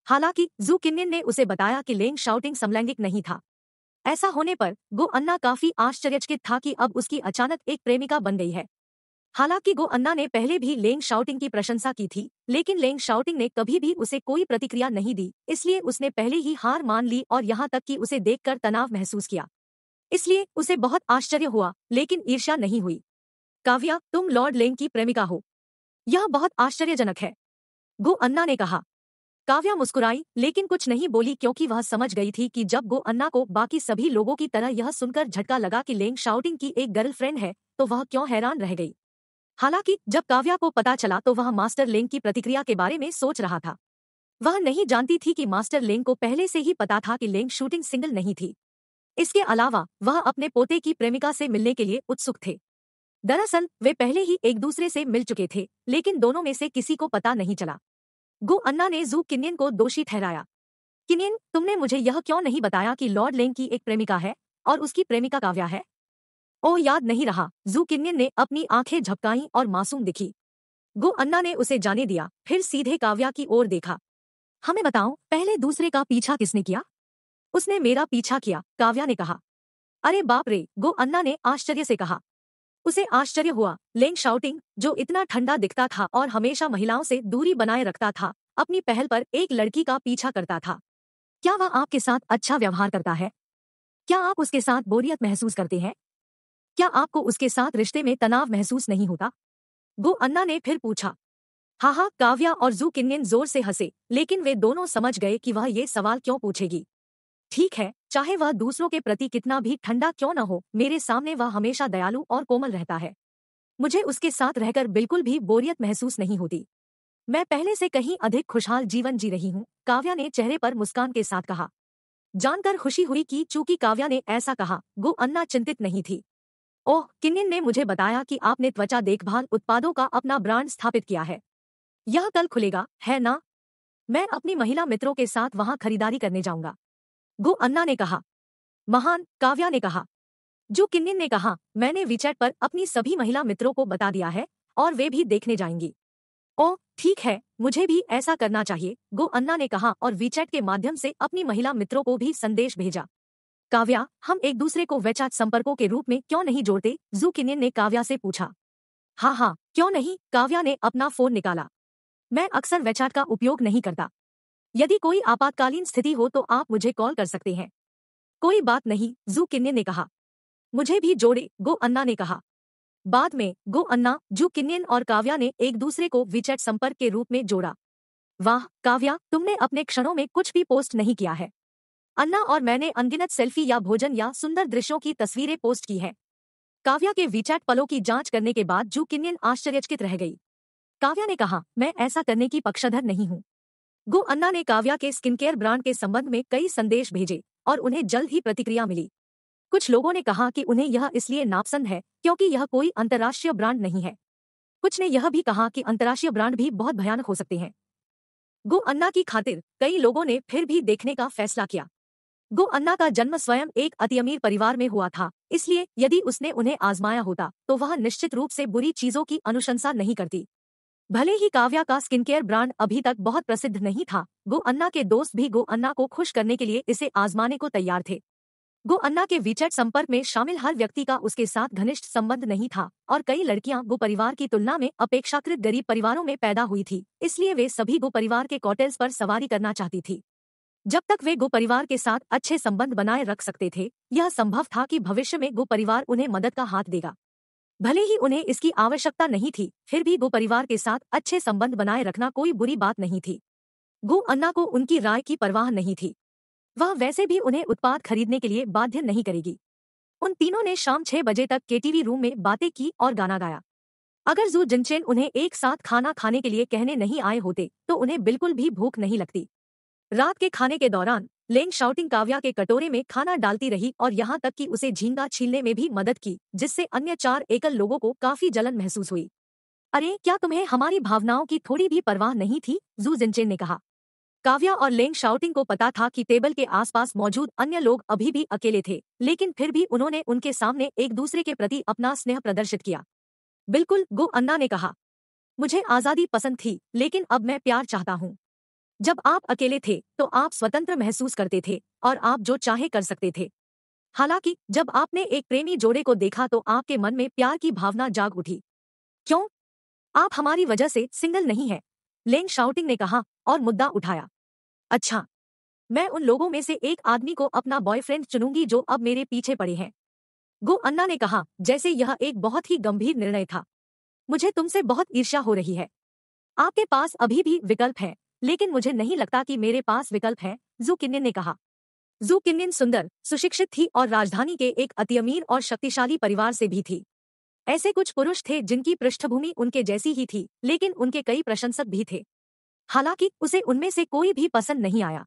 हालांकि जू किन्न ने उसे बताया कि लेंग शाउटिंग समलैंगिक नहीं था ऐसा होने पर गो अन्ना काफी आश्चर्यचकित था कि अब उसकी अचानक एक प्रेमिका बन गई है हालांकि गो अन्ना ने पहले भी लेंग शाउटिंग की प्रशंसा की थी लेकिन लेंग शाउटिंग ने कभी भी उसे कोई प्रतिक्रिया नहीं दी इसलिए उसने पहले ही हार मान ली और यहां तक कि उसे देखकर तनाव महसूस किया इसलिए उसे बहुत आश्चर्य हुआ लेकिन ईर्ष्या नहीं हुई काव्या तुम लॉर्ड लेंग की प्रेमिका हो यह बहुत आश्चर्यजनक है गो अन्ना ने कहा काव्या मुस्कुराई लेकिन कुछ नहीं बोली क्योंकि वह समझ गई थी कि जब गो अन्ना को बाकी सभी लोगों की तरह यह सुनकर झटका लगा कि लेंग शाउटिंग की एक गर्लफ्रेंड है तो वह क्यों हैरान रह गई हालांकि जब काव्या को पता चला तो वह मास्टर लेंग की प्रतिक्रिया के बारे में सोच रहा था वह नहीं जानती थी कि मास्टर लेंग को पहले से ही पता था कि लेंग शूटिंग सिंगल नहीं थी इसके अलावा वह अपने पोते की प्रेमिका से मिलने के लिए उत्सुक थे दरअसल वे पहले ही एक दूसरे से मिल चुके थे लेकिन दोनों में से किसी को पता नहीं चला गो अन्ना ने जू किनियन को दोषी ठहराया किनियन तुमने मुझे यह क्यों नहीं बताया कि लॉर्ड लेंग की एक प्रेमिका है और उसकी प्रेमिका काव्या है ओ याद नहीं रहा जू किनियन ने अपनी आंखें झपकाई और मासूम दिखी गु अन्ना ने उसे जाने दिया फिर सीधे काव्या की ओर देखा हमें बताओ पहले दूसरे का पीछा किसने किया उसने मेरा पीछा किया काव्या ने कहा अरे बाप रे गो अन्ना ने आश्चर्य से कहा उसे आश्चर्य हुआ लेंग शाउटिंग जो इतना ठंडा दिखता था और हमेशा महिलाओं से दूरी बनाए रखता था अपनी पहल पर एक लड़की का पीछा करता था क्या वह आपके साथ अच्छा व्यवहार करता है क्या आप उसके साथ बोरियत महसूस करते हैं क्या आपको उसके साथ रिश्ते में तनाव महसूस नहीं होता गो अन्ना ने फिर पूछा हाहा काव्या और जू किन्न जोर से हंसे लेकिन वे दोनों समझ गए कि वह ये सवाल क्यों पूछेगी ठीक है चाहे वह दूसरों के प्रति कितना भी ठंडा क्यों न हो मेरे सामने वह हमेशा दयालु और कोमल रहता है मुझे उसके साथ रहकर बिल्कुल भी बोरियत महसूस नहीं होती मैं पहले से कहीं अधिक खुशहाल जीवन जी रही हूँ काव्या ने चेहरे पर मुस्कान के साथ कहा जानकर खुशी हुई कि चूंकि काव्या ने ऐसा कहा गो अन्ना चिंतित नहीं थी ओह किन्न ने मुझे बताया कि आपने त्वचा देखभाल उत्पादों का अपना ब्रांड स्थापित किया है यह कल खुलेगा है ना मैं अपनी महिला मित्रों के साथ वहां खरीदारी करने जाऊंगा गो अन्ना ने कहा महान काव्या ने कहा जो किन्निन ने कहा मैंने वीचैट पर अपनी सभी महिला मित्रों को बता दिया है और वे भी देखने जाएंगी ओ ठीक है मुझे भी ऐसा करना चाहिए गो अन्ना ने कहा और वीचैट के माध्यम से अपनी महिला मित्रों को भी संदेश भेजा काव्या हम एक दूसरे को वैचात संपर्कों के रूप में क्यों नहीं जोड़ते जू किन्न ने काव्या से पूछा हाँ हाँ क्यों नहीं काव्या ने अपना फोन निकाला मैं अक्सर वैचात का उपयोग नहीं करता यदि कोई आपातकालीन स्थिति हो तो आप मुझे कॉल कर सकते हैं कोई बात नहीं जू किन्ने ने कहा मुझे भी जोड़े गो अन्ना ने कहा बाद में गो अन्ना जू किन्न और काव्या ने एक दूसरे को विचैट संपर्क के रूप में जोड़ा वाह काव्या तुमने अपने क्षणों में कुछ भी पोस्ट नहीं किया है अन्ना और मैंने अनगिनत सेल्फी या भोजन या सुंदर दृश्यों की तस्वीरें पोस्ट की हैं काव्या के वीचैट पलों की जांच करने के बाद जू किन्यन आश्चर्यचकित रह गई काव्या ने कहा मैं ऐसा करने की पक्षधर नहीं हूँ गो अन्ना ने काव्या के स्किन केयर ब्रांड के संबंध में कई संदेश भेजे और उन्हें जल्द ही प्रतिक्रिया मिली कुछ लोगों ने कहा कि उन्हें यह इसलिए नापसंद है क्योंकि यह कोई अंतर्राष्ट्रीय ब्रांड नहीं है कुछ ने यह भी कहा कि अंतर्राष्ट्रीय ब्रांड भी बहुत भयानक हो सकते हैं गो अन्ना की खातिर कई लोगों ने फिर भी देखने का फैसला किया गो अन्ना का जन्म स्वयं एक अति अमीर परिवार में हुआ था इसलिए यदि उसने उन्हें आजमाया होता तो वह निश्चित रूप से बुरी चीजों की अनुशंसा नहीं करती भले ही काव्या का स्किन केयर ब्रांड अभी तक बहुत प्रसिद्ध नहीं था गो अन्ना के दोस्त भी गो अन्ना को खुश करने के लिए इसे आजमाने को तैयार थे गो अन्ना के वीचैट संपर्क में शामिल हर व्यक्ति का उसके साथ घनिष्ठ संबंध नहीं था और कई लड़कियां गो परिवार की तुलना में अपेक्षाकृत गरीब परिवारों में पैदा हुई थी इसलिए वे सभी गो परिवार के कॉटेल्स पर सवारी करना चाहती थी जब तक वे गो परिवार के साथ अच्छे संबंध बनाए रख सकते थे यह संभव था कि भविष्य में गो परिवार उन्हें मदद का हाथ देगा भले ही उन्हें इसकी आवश्यकता नहीं थी फिर भी गो परिवार के साथ अच्छे संबंध बनाए रखना कोई बुरी बात नहीं थी गो अन्ना को उनकी राय की परवाह नहीं थी वह वैसे भी उन्हें उत्पाद खरीदने के लिए बाध्य नहीं करेगी उन तीनों ने शाम छह बजे तक केटीवी रूम में बातें की और गाना गाया अगर जू जिनचेन उन्हें एक साथ खाना खाने के लिए कहने नहीं आए होते तो उन्हें बिल्कुल भी भूख नहीं लगती रात के खाने के दौरान लेंग शाउटिंग काव्या के कटोरे में खाना डालती रही और यहाँ तक कि उसे झींगा छीलने में भी मदद की जिससे अन्य चार एकल लोगों को काफी जलन महसूस हुई अरे क्या तुम्हें हमारी भावनाओं की थोड़ी भी परवाह नहीं थी जू जिनचेन ने कहा काव्या और लेंग शाउटिंग को पता था कि टेबल के आसपास मौजूद अन्य लोग अभी भी अकेले थे लेकिन फिर भी उन्होंने उनके सामने एक दूसरे के प्रति अपना स्नेह प्रदर्शित किया बिल्कुल गो अन्ना ने कहा मुझे आजादी पसंद थी लेकिन अब मैं प्यार चाहता हूँ जब आप अकेले थे तो आप स्वतंत्र महसूस करते थे और आप जो चाहे कर सकते थे हालांकि जब आपने एक प्रेमी जोड़े को देखा तो आपके मन में प्यार की भावना जाग उठी क्यों आप हमारी वजह से सिंगल नहीं है लेंग शाउटिंग ने कहा और मुद्दा उठाया अच्छा मैं उन लोगों में से एक आदमी को अपना बॉयफ्रेंड चुनूंगी जो अब मेरे पीछे पड़े हैं गो अन्ना ने कहा जैसे यह एक बहुत ही गंभीर निर्णय था मुझे तुमसे बहुत ईर्ष्या हो रही है आपके पास अभी भी विकल्प है लेकिन मुझे नहीं लगता कि मेरे पास विकल्प है जू किन्निन ने कहा जू किन्निन सुंदर सुशिक्षित थी और राजधानी के एक अति अमीर और शक्तिशाली परिवार से भी थी ऐसे कुछ पुरुष थे जिनकी पृष्ठभूमि उनके जैसी ही थी लेकिन उनके कई प्रशंसक भी थे हालांकि उसे उनमें से कोई भी पसंद नहीं आया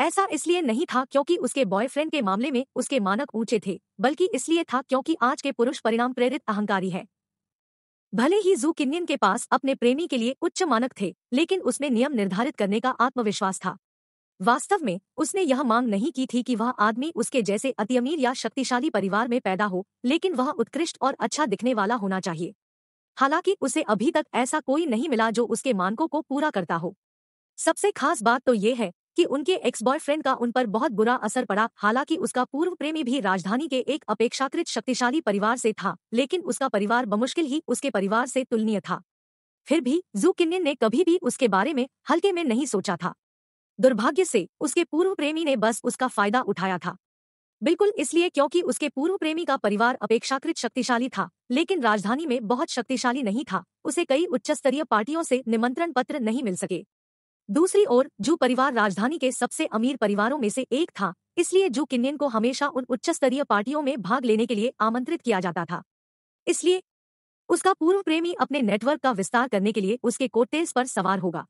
ऐसा इसलिए नहीं था क्योंकि उसके बॉयफ्रेंड के मामले में उसके मानक ऊंचे थे बल्कि इसलिए था क्योंकि आज के पुरुष परिणाम प्रेरित अहंकारी है भले ही जू किन्यन के पास अपने प्रेमी के लिए उच्च मानक थे लेकिन उसमें नियम निर्धारित करने का आत्मविश्वास था वास्तव में उसने यह मांग नहीं की थी कि वह आदमी उसके जैसे अति अमीर या शक्तिशाली परिवार में पैदा हो लेकिन वह उत्कृष्ट और अच्छा दिखने वाला होना चाहिए हालांकि उसे अभी तक ऐसा कोई नहीं मिला जो उसके मानकों को पूरा करता हो सबसे खास बात तो ये है कि उनके एक्स बॉयफ्रेंड का उन पर बहुत बुरा असर पड़ा हालांकि उसका पूर्व प्रेमी भी राजधानी के एक अपेक्षाकृत शक्तिशाली परिवार से था लेकिन उसका परिवार बमुश्किल ही उसके परिवार से तुलनीय था फिर भी जू किन्न ने कभी भी उसके बारे में हल्के में नहीं सोचा था दुर्भाग्य से उसके पूर्व प्रेमी ने बस उसका फायदा उठाया था बिल्कुल इसलिए क्योंकि उसके पूर्व प्रेमी का परिवार अपेक्षाकृत शक्तिशाली था लेकिन राजधानी में बहुत शक्तिशाली नहीं था उसे कई उच्च स्तरीय पार्टियों से निमंत्रण पत्र नहीं मिल सके दूसरी ओर जू परिवार राजधानी के सबसे अमीर परिवारों में से एक था इसलिए जू किन्न को हमेशा उन उच्च स्तरीय पार्टियों में भाग लेने के लिए आमंत्रित किया जाता था इसलिए उसका पूर्व प्रेमी अपने नेटवर्क का विस्तार करने के लिए उसके कोटेज पर सवार होगा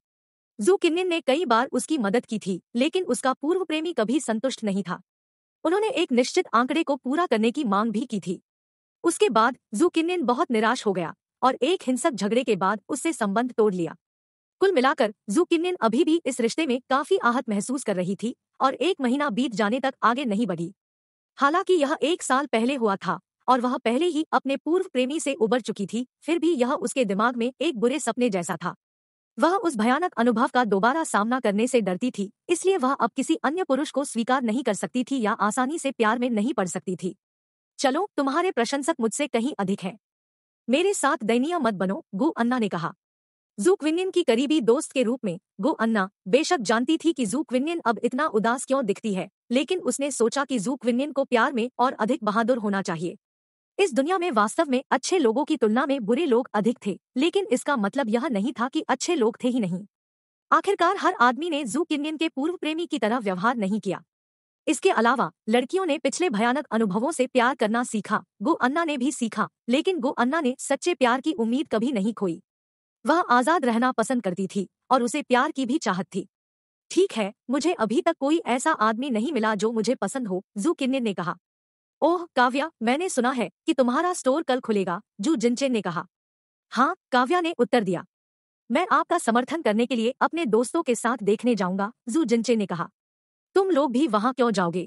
जू किन्न ने कई बार उसकी मदद की थी लेकिन उसका पूर्व प्रेमी कभी संतुष्ट नहीं था उन्होंने एक निश्चित आंकड़े को पूरा करने की मांग भी की थी उसके बाद जू किन्न बहुत निराश हो गया और एक हिंसक झगड़े के बाद उससे संबंध तोड़ लिया कुल मिलाकर जू अभी भी इस रिश्ते में काफी आहत महसूस कर रही थी और एक महीना बीत जाने तक आगे नहीं बढ़ी हालांकि यह एक साल पहले हुआ था और वह पहले ही अपने पूर्व प्रेमी से उबर चुकी थी फिर भी यह उसके दिमाग में एक बुरे सपने जैसा था वह उस भयानक अनुभव का दोबारा सामना करने से डरती थी इसलिए वह अब किसी अन्य पुरुष को स्वीकार नहीं कर सकती थी या आसानी से प्यार में नहीं पड़ सकती थी चलो तुम्हारे प्रशंसक मुझसे कहीं अधिक हैं मेरे साथ दयनीय मत बनो गु अन्ना ने कहा जूक विनियन की करीबी दोस्त के रूप में गो अन्ना बेशक जानती थी कि जूक क्विनियन अब इतना उदास क्यों दिखती है लेकिन उसने सोचा कि जूक क्विनियन को प्यार में और अधिक बहादुर होना चाहिए इस दुनिया में वास्तव में अच्छे लोगों की तुलना में बुरे लोग अधिक थे लेकिन इसका मतलब यह नहीं था कि अच्छे लोग थे ही नहीं आखिरकार हर आदमी ने जू के पूर्व प्रेमी की तरह व्यवहार नहीं किया इसके अलावा लड़कियों ने पिछले भयानक अनुभवों से प्यार करना सीखा गो अन्ना ने भी सीखा लेकिन गो अन्ना ने सच्चे प्यार की उम्मीद कभी नहीं खोई वह आज़ाद रहना पसंद करती थी और उसे प्यार की भी चाहत थी ठीक है मुझे अभी तक कोई ऐसा आदमी नहीं मिला जो मुझे पसंद हो जू किन्ने ने कहा ओह काव्या मैंने सुना है कि तुम्हारा स्टोर कल खुलेगा जू जिनचेन ने कहा हाँ काव्या ने उत्तर दिया मैं आपका समर्थन करने के लिए अपने दोस्तों के साथ देखने जाऊंगा जू जिनचे ने कहा तुम लोग भी वहां क्यों जाओगे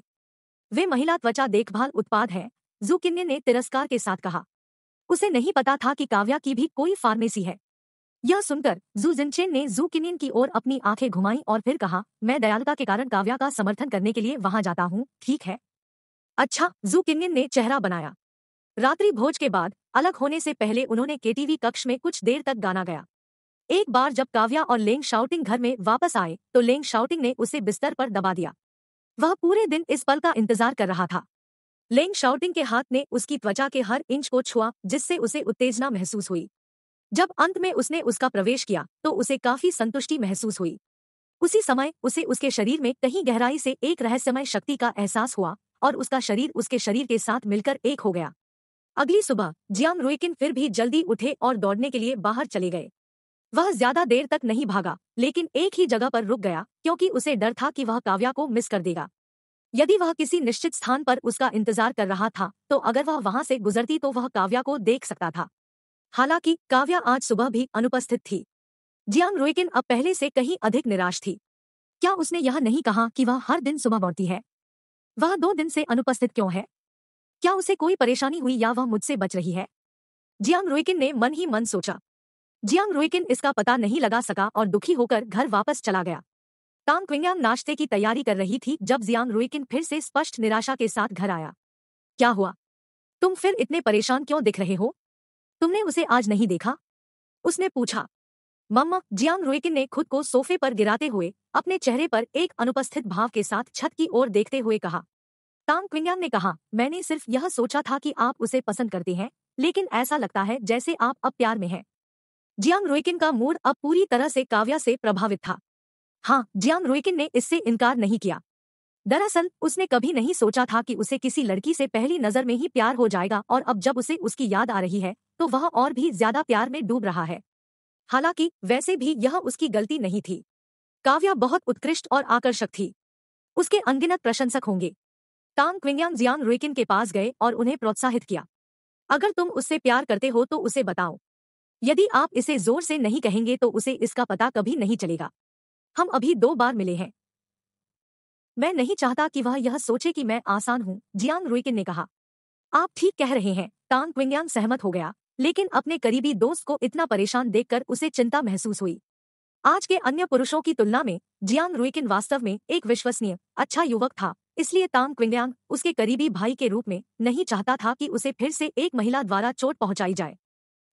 वे महिला त्वचा देखभाल उत्पाद है जू किन्ने ने तिरस्कार के साथ कहा उसे नहीं पता था कि काव्या की भी कोई फार्मेसी है यह सुनकर जू जिनचेन ने जू किनियन की ओर अपनी आंखें घुमाई और फिर कहा मैं दयालुता के कारण काव्या का समर्थन करने के लिए वहां जाता हूँ ठीक है अच्छा जू किनियन ने चेहरा बनाया रात्रि भोज के बाद अलग होने से पहले उन्होंने केटीवी कक्ष में कुछ देर तक गाना गया एक बार जब काव्या और लेंग शाउटिंग घर में वापस आए तो लेंग शाउटिंग ने उसे बिस्तर पर दबा दिया वह पूरे दिन इस पल का इंतजार कर रहा था लेंग शाउटिंग के हाथ ने उसकी त्वचा के हर इंच को छुआ जिससे उसे उत्तेजना महसूस हुई जब अंत में उसने उसका प्रवेश किया तो उसे काफी संतुष्टि महसूस हुई उसी समय उसे उसके शरीर में कहीं गहराई से एक रहस्यमय शक्ति का एहसास हुआ और उसका शरीर उसके शरीर के साथ मिलकर एक हो गया अगली सुबह जियांग रोइकिन फिर भी जल्दी उठे और दौड़ने के लिए बाहर चले गए वह ज्यादा देर तक नहीं भागा लेकिन एक ही जगह पर रुक गया क्योंकि उसे डर था कि वह काव्या को मिस कर देगा यदि वह किसी निश्चित स्थान पर उसका इंतजार कर रहा था तो अगर वह वहां से गुजरती तो वह काव्या को देख सकता था हालांकि काव्या आज सुबह भी अनुपस्थित थी जियांग रोइकिन अब पहले से कहीं अधिक निराश थी क्या उसने यह नहीं कहा कि वह हर दिन सुबह लौटती है वह दो दिन से अनुपस्थित क्यों है क्या उसे कोई परेशानी हुई या वह मुझसे बच रही है जियांग रोइकिन ने मन ही मन सोचा जियांग रोइकिन इसका पता नहीं लगा सका और दुखी होकर घर वापस चला गया तांग क्विंगयांग नाश्ते की तैयारी कर रही थी जब जियांग रोइकिन फिर से स्पष्ट निराशा के साथ घर आया क्या हुआ तुम फिर इतने परेशान क्यों दिख रहे हो तुमने उसे आज नहीं देखा उसने पूछा मम्मा जियांग रोइकिन ने खुद को सोफे पर गिराते हुए अपने चेहरे पर एक अनुपस्थित भाव के साथ छत की ओर देखते हुए कहा तांग क्विंगयांग ने कहा मैंने सिर्फ यह सोचा था कि आप उसे पसंद करते हैं लेकिन ऐसा लगता है जैसे आप अब प्यार में हैं जियांग रोइकिन का मूड अब पूरी तरह से काव्या से प्रभावित था हाँ जियांग रोइकिन ने इससे इनकार नहीं किया दरअसल उसने कभी नहीं सोचा था कि उसे किसी लड़की से पहली नजर में ही प्यार हो जाएगा और अब जब उसे उसकी याद आ रही है तो वह और भी ज्यादा प्यार में डूब रहा है हालांकि वैसे भी यह उसकी गलती नहीं थी काव्या बहुत उत्कृष्ट और आकर्षक थी उसके अनगिनत प्रशंसक होंगे तांग क्विंगयांग जियांग रुइकिन के पास गए और उन्हें प्रोत्साहित किया अगर तुम उससे प्यार करते हो तो उसे बताओ यदि आप इसे जोर से नहीं कहेंगे तो उसे इसका पता कभी नहीं चलेगा हम अभी दो बार मिले हैं मैं नहीं चाहता कि वह यह सोचे कि मैं आसान हूं जियांग रुइकिन ने कहा आप ठीक कह रहे हैं तांग क्विंगयांग सहमत हो गया लेकिन अपने करीबी दोस्त को इतना परेशान देखकर उसे चिंता महसूस हुई आज के अन्य पुरुषों की तुलना में जियांग रुइकिन वास्तव में एक विश्वसनीय अच्छा युवक था इसलिए ताम क्विंग उसके करीबी भाई के रूप में नहीं चाहता था कि उसे फिर से एक महिला द्वारा चोट पहुंचाई जाए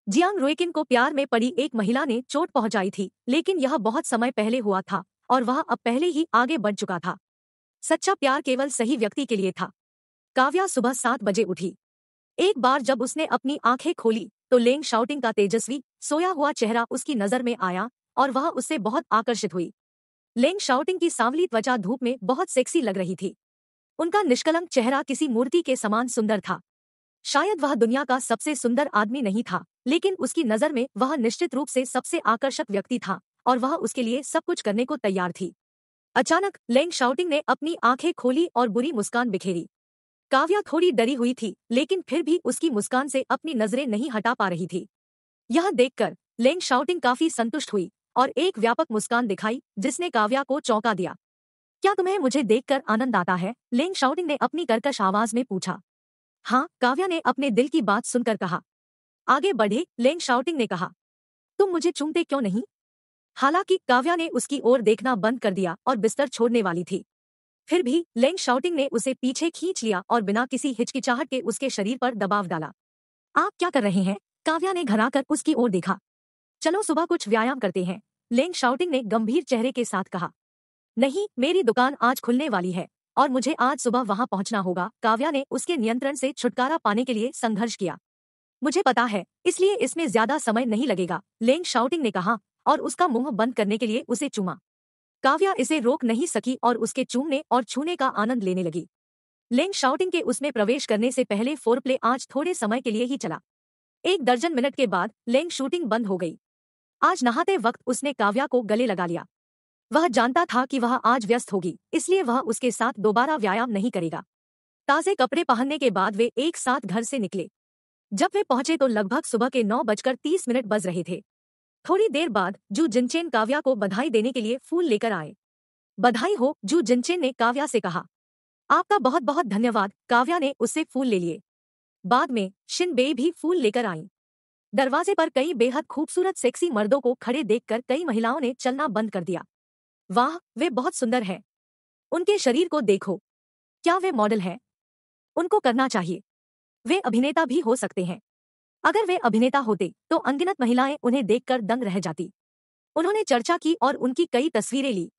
जियांग रुइकिन को प्यार में पड़ी एक महिला ने चोट पहुंचाई थी लेकिन यह बहुत समय पहले हुआ था और वह अब पहले ही आगे बढ़ चुका था सच्चा प्यार केवल सही व्यक्ति के लिए था काव्या सुबह सात बजे उठी एक बार जब उसने अपनी आंखें खोली तो लेंग शाउटिंग का तेजस्वी सोया हुआ चेहरा उसकी नजर में आया और वह उससे बहुत आकर्षित हुई लेंग शाउटिंग की सांवली त्वचा धूप में बहुत सेक्सी लग रही थी उनका निष्कलंक चेहरा किसी मूर्ति के समान सुंदर था शायद वह दुनिया का सबसे सुंदर आदमी नहीं था लेकिन उसकी नजर में वह निश्चित रूप से सबसे आकर्षक व्यक्ति था और वह उसके लिए सब कुछ करने को तैयार थी अचानक लेंग शाउटिंग ने अपनी आंखें खोली और बुरी मुस्कान बिखेरी काव्या थोड़ी डरी हुई थी लेकिन फिर भी उसकी मुस्कान से अपनी नजरें नहीं हटा पा रही थी यह देखकर लेंग शाउटिंग काफी संतुष्ट हुई और एक व्यापक मुस्कान दिखाई जिसने काव्या को चौंका दिया क्या तुम्हें मुझे देखकर आनंद आता है लेंग शाउटिंग ने अपनी करकश आवाज में पूछा हाँ काव्या ने अपने दिल की बात सुनकर कहा आगे बढ़े लेंग शाउटिंग ने कहा तुम मुझे चूमते क्यों नहीं हालांकि काव्या ने उसकी ओर देखना बंद कर दिया और बिस्तर छोड़ने वाली थी फिर भी लेंग शाउटिंग ने उसे पीछे खींच लिया और बिना किसी हिचकिचाहट के उसके शरीर पर दबाव डाला आप क्या कर रहे हैं काव्या ने घराकर उसकी ओर देखा चलो सुबह कुछ व्यायाम करते हैं लेंग शाउटिंग ने गंभीर चेहरे के साथ कहा नहीं मेरी दुकान आज खुलने वाली है और मुझे आज सुबह वहां पहुंचना होगा काव्या ने उसके नियंत्रण से छुटकारा पाने के लिए संघर्ष किया मुझे पता है इसलिए इसमें ज्यादा समय नहीं लगेगा लेंग शाउटिंग ने कहा और उसका मुंह बंद करने के लिए उसे चुमा काव्या इसे रोक नहीं सकी और उसके चूमने और छूने का आनंद लेने लगी लेंग शाउटिंग के उसमें प्रवेश करने से पहले फोरप्ले आज थोड़े समय के लिए ही चला एक दर्जन मिनट के बाद लेंग शूटिंग बंद हो गई आज नहाते वक्त उसने काव्या को गले लगा लिया वह जानता था कि वह आज व्यस्त होगी इसलिए वह उसके साथ दोबारा व्यायाम नहीं करेगा ताज़े कपड़े पहनने के बाद वे एक साथ घर से निकले जब वे पहुंचे तो लगभग सुबह के नौ बजकर तीस मिनट बज रहे थे थोड़ी देर बाद जू जिनचेन काव्या को बधाई देने के लिए फूल लेकर आए बधाई हो जू जिनचेन ने काव्या से कहा आपका बहुत बहुत धन्यवाद काव्या ने उससे फूल ले लिए बाद में शिनबे भी फूल लेकर आई दरवाजे पर कई बेहद खूबसूरत सेक्सी मर्दों को खड़े देखकर कई महिलाओं ने चलना बंद कर दिया वाह वे बहुत सुंदर हैं उनके शरीर को देखो क्या वे मॉडल हैं उनको करना चाहिए वे अभिनेता भी हो सकते हैं अगर वे अभिनेता होते तो अनगिनत महिलाएं उन्हें देखकर दंग रह जाती उन्होंने चर्चा की और उनकी कई तस्वीरें ली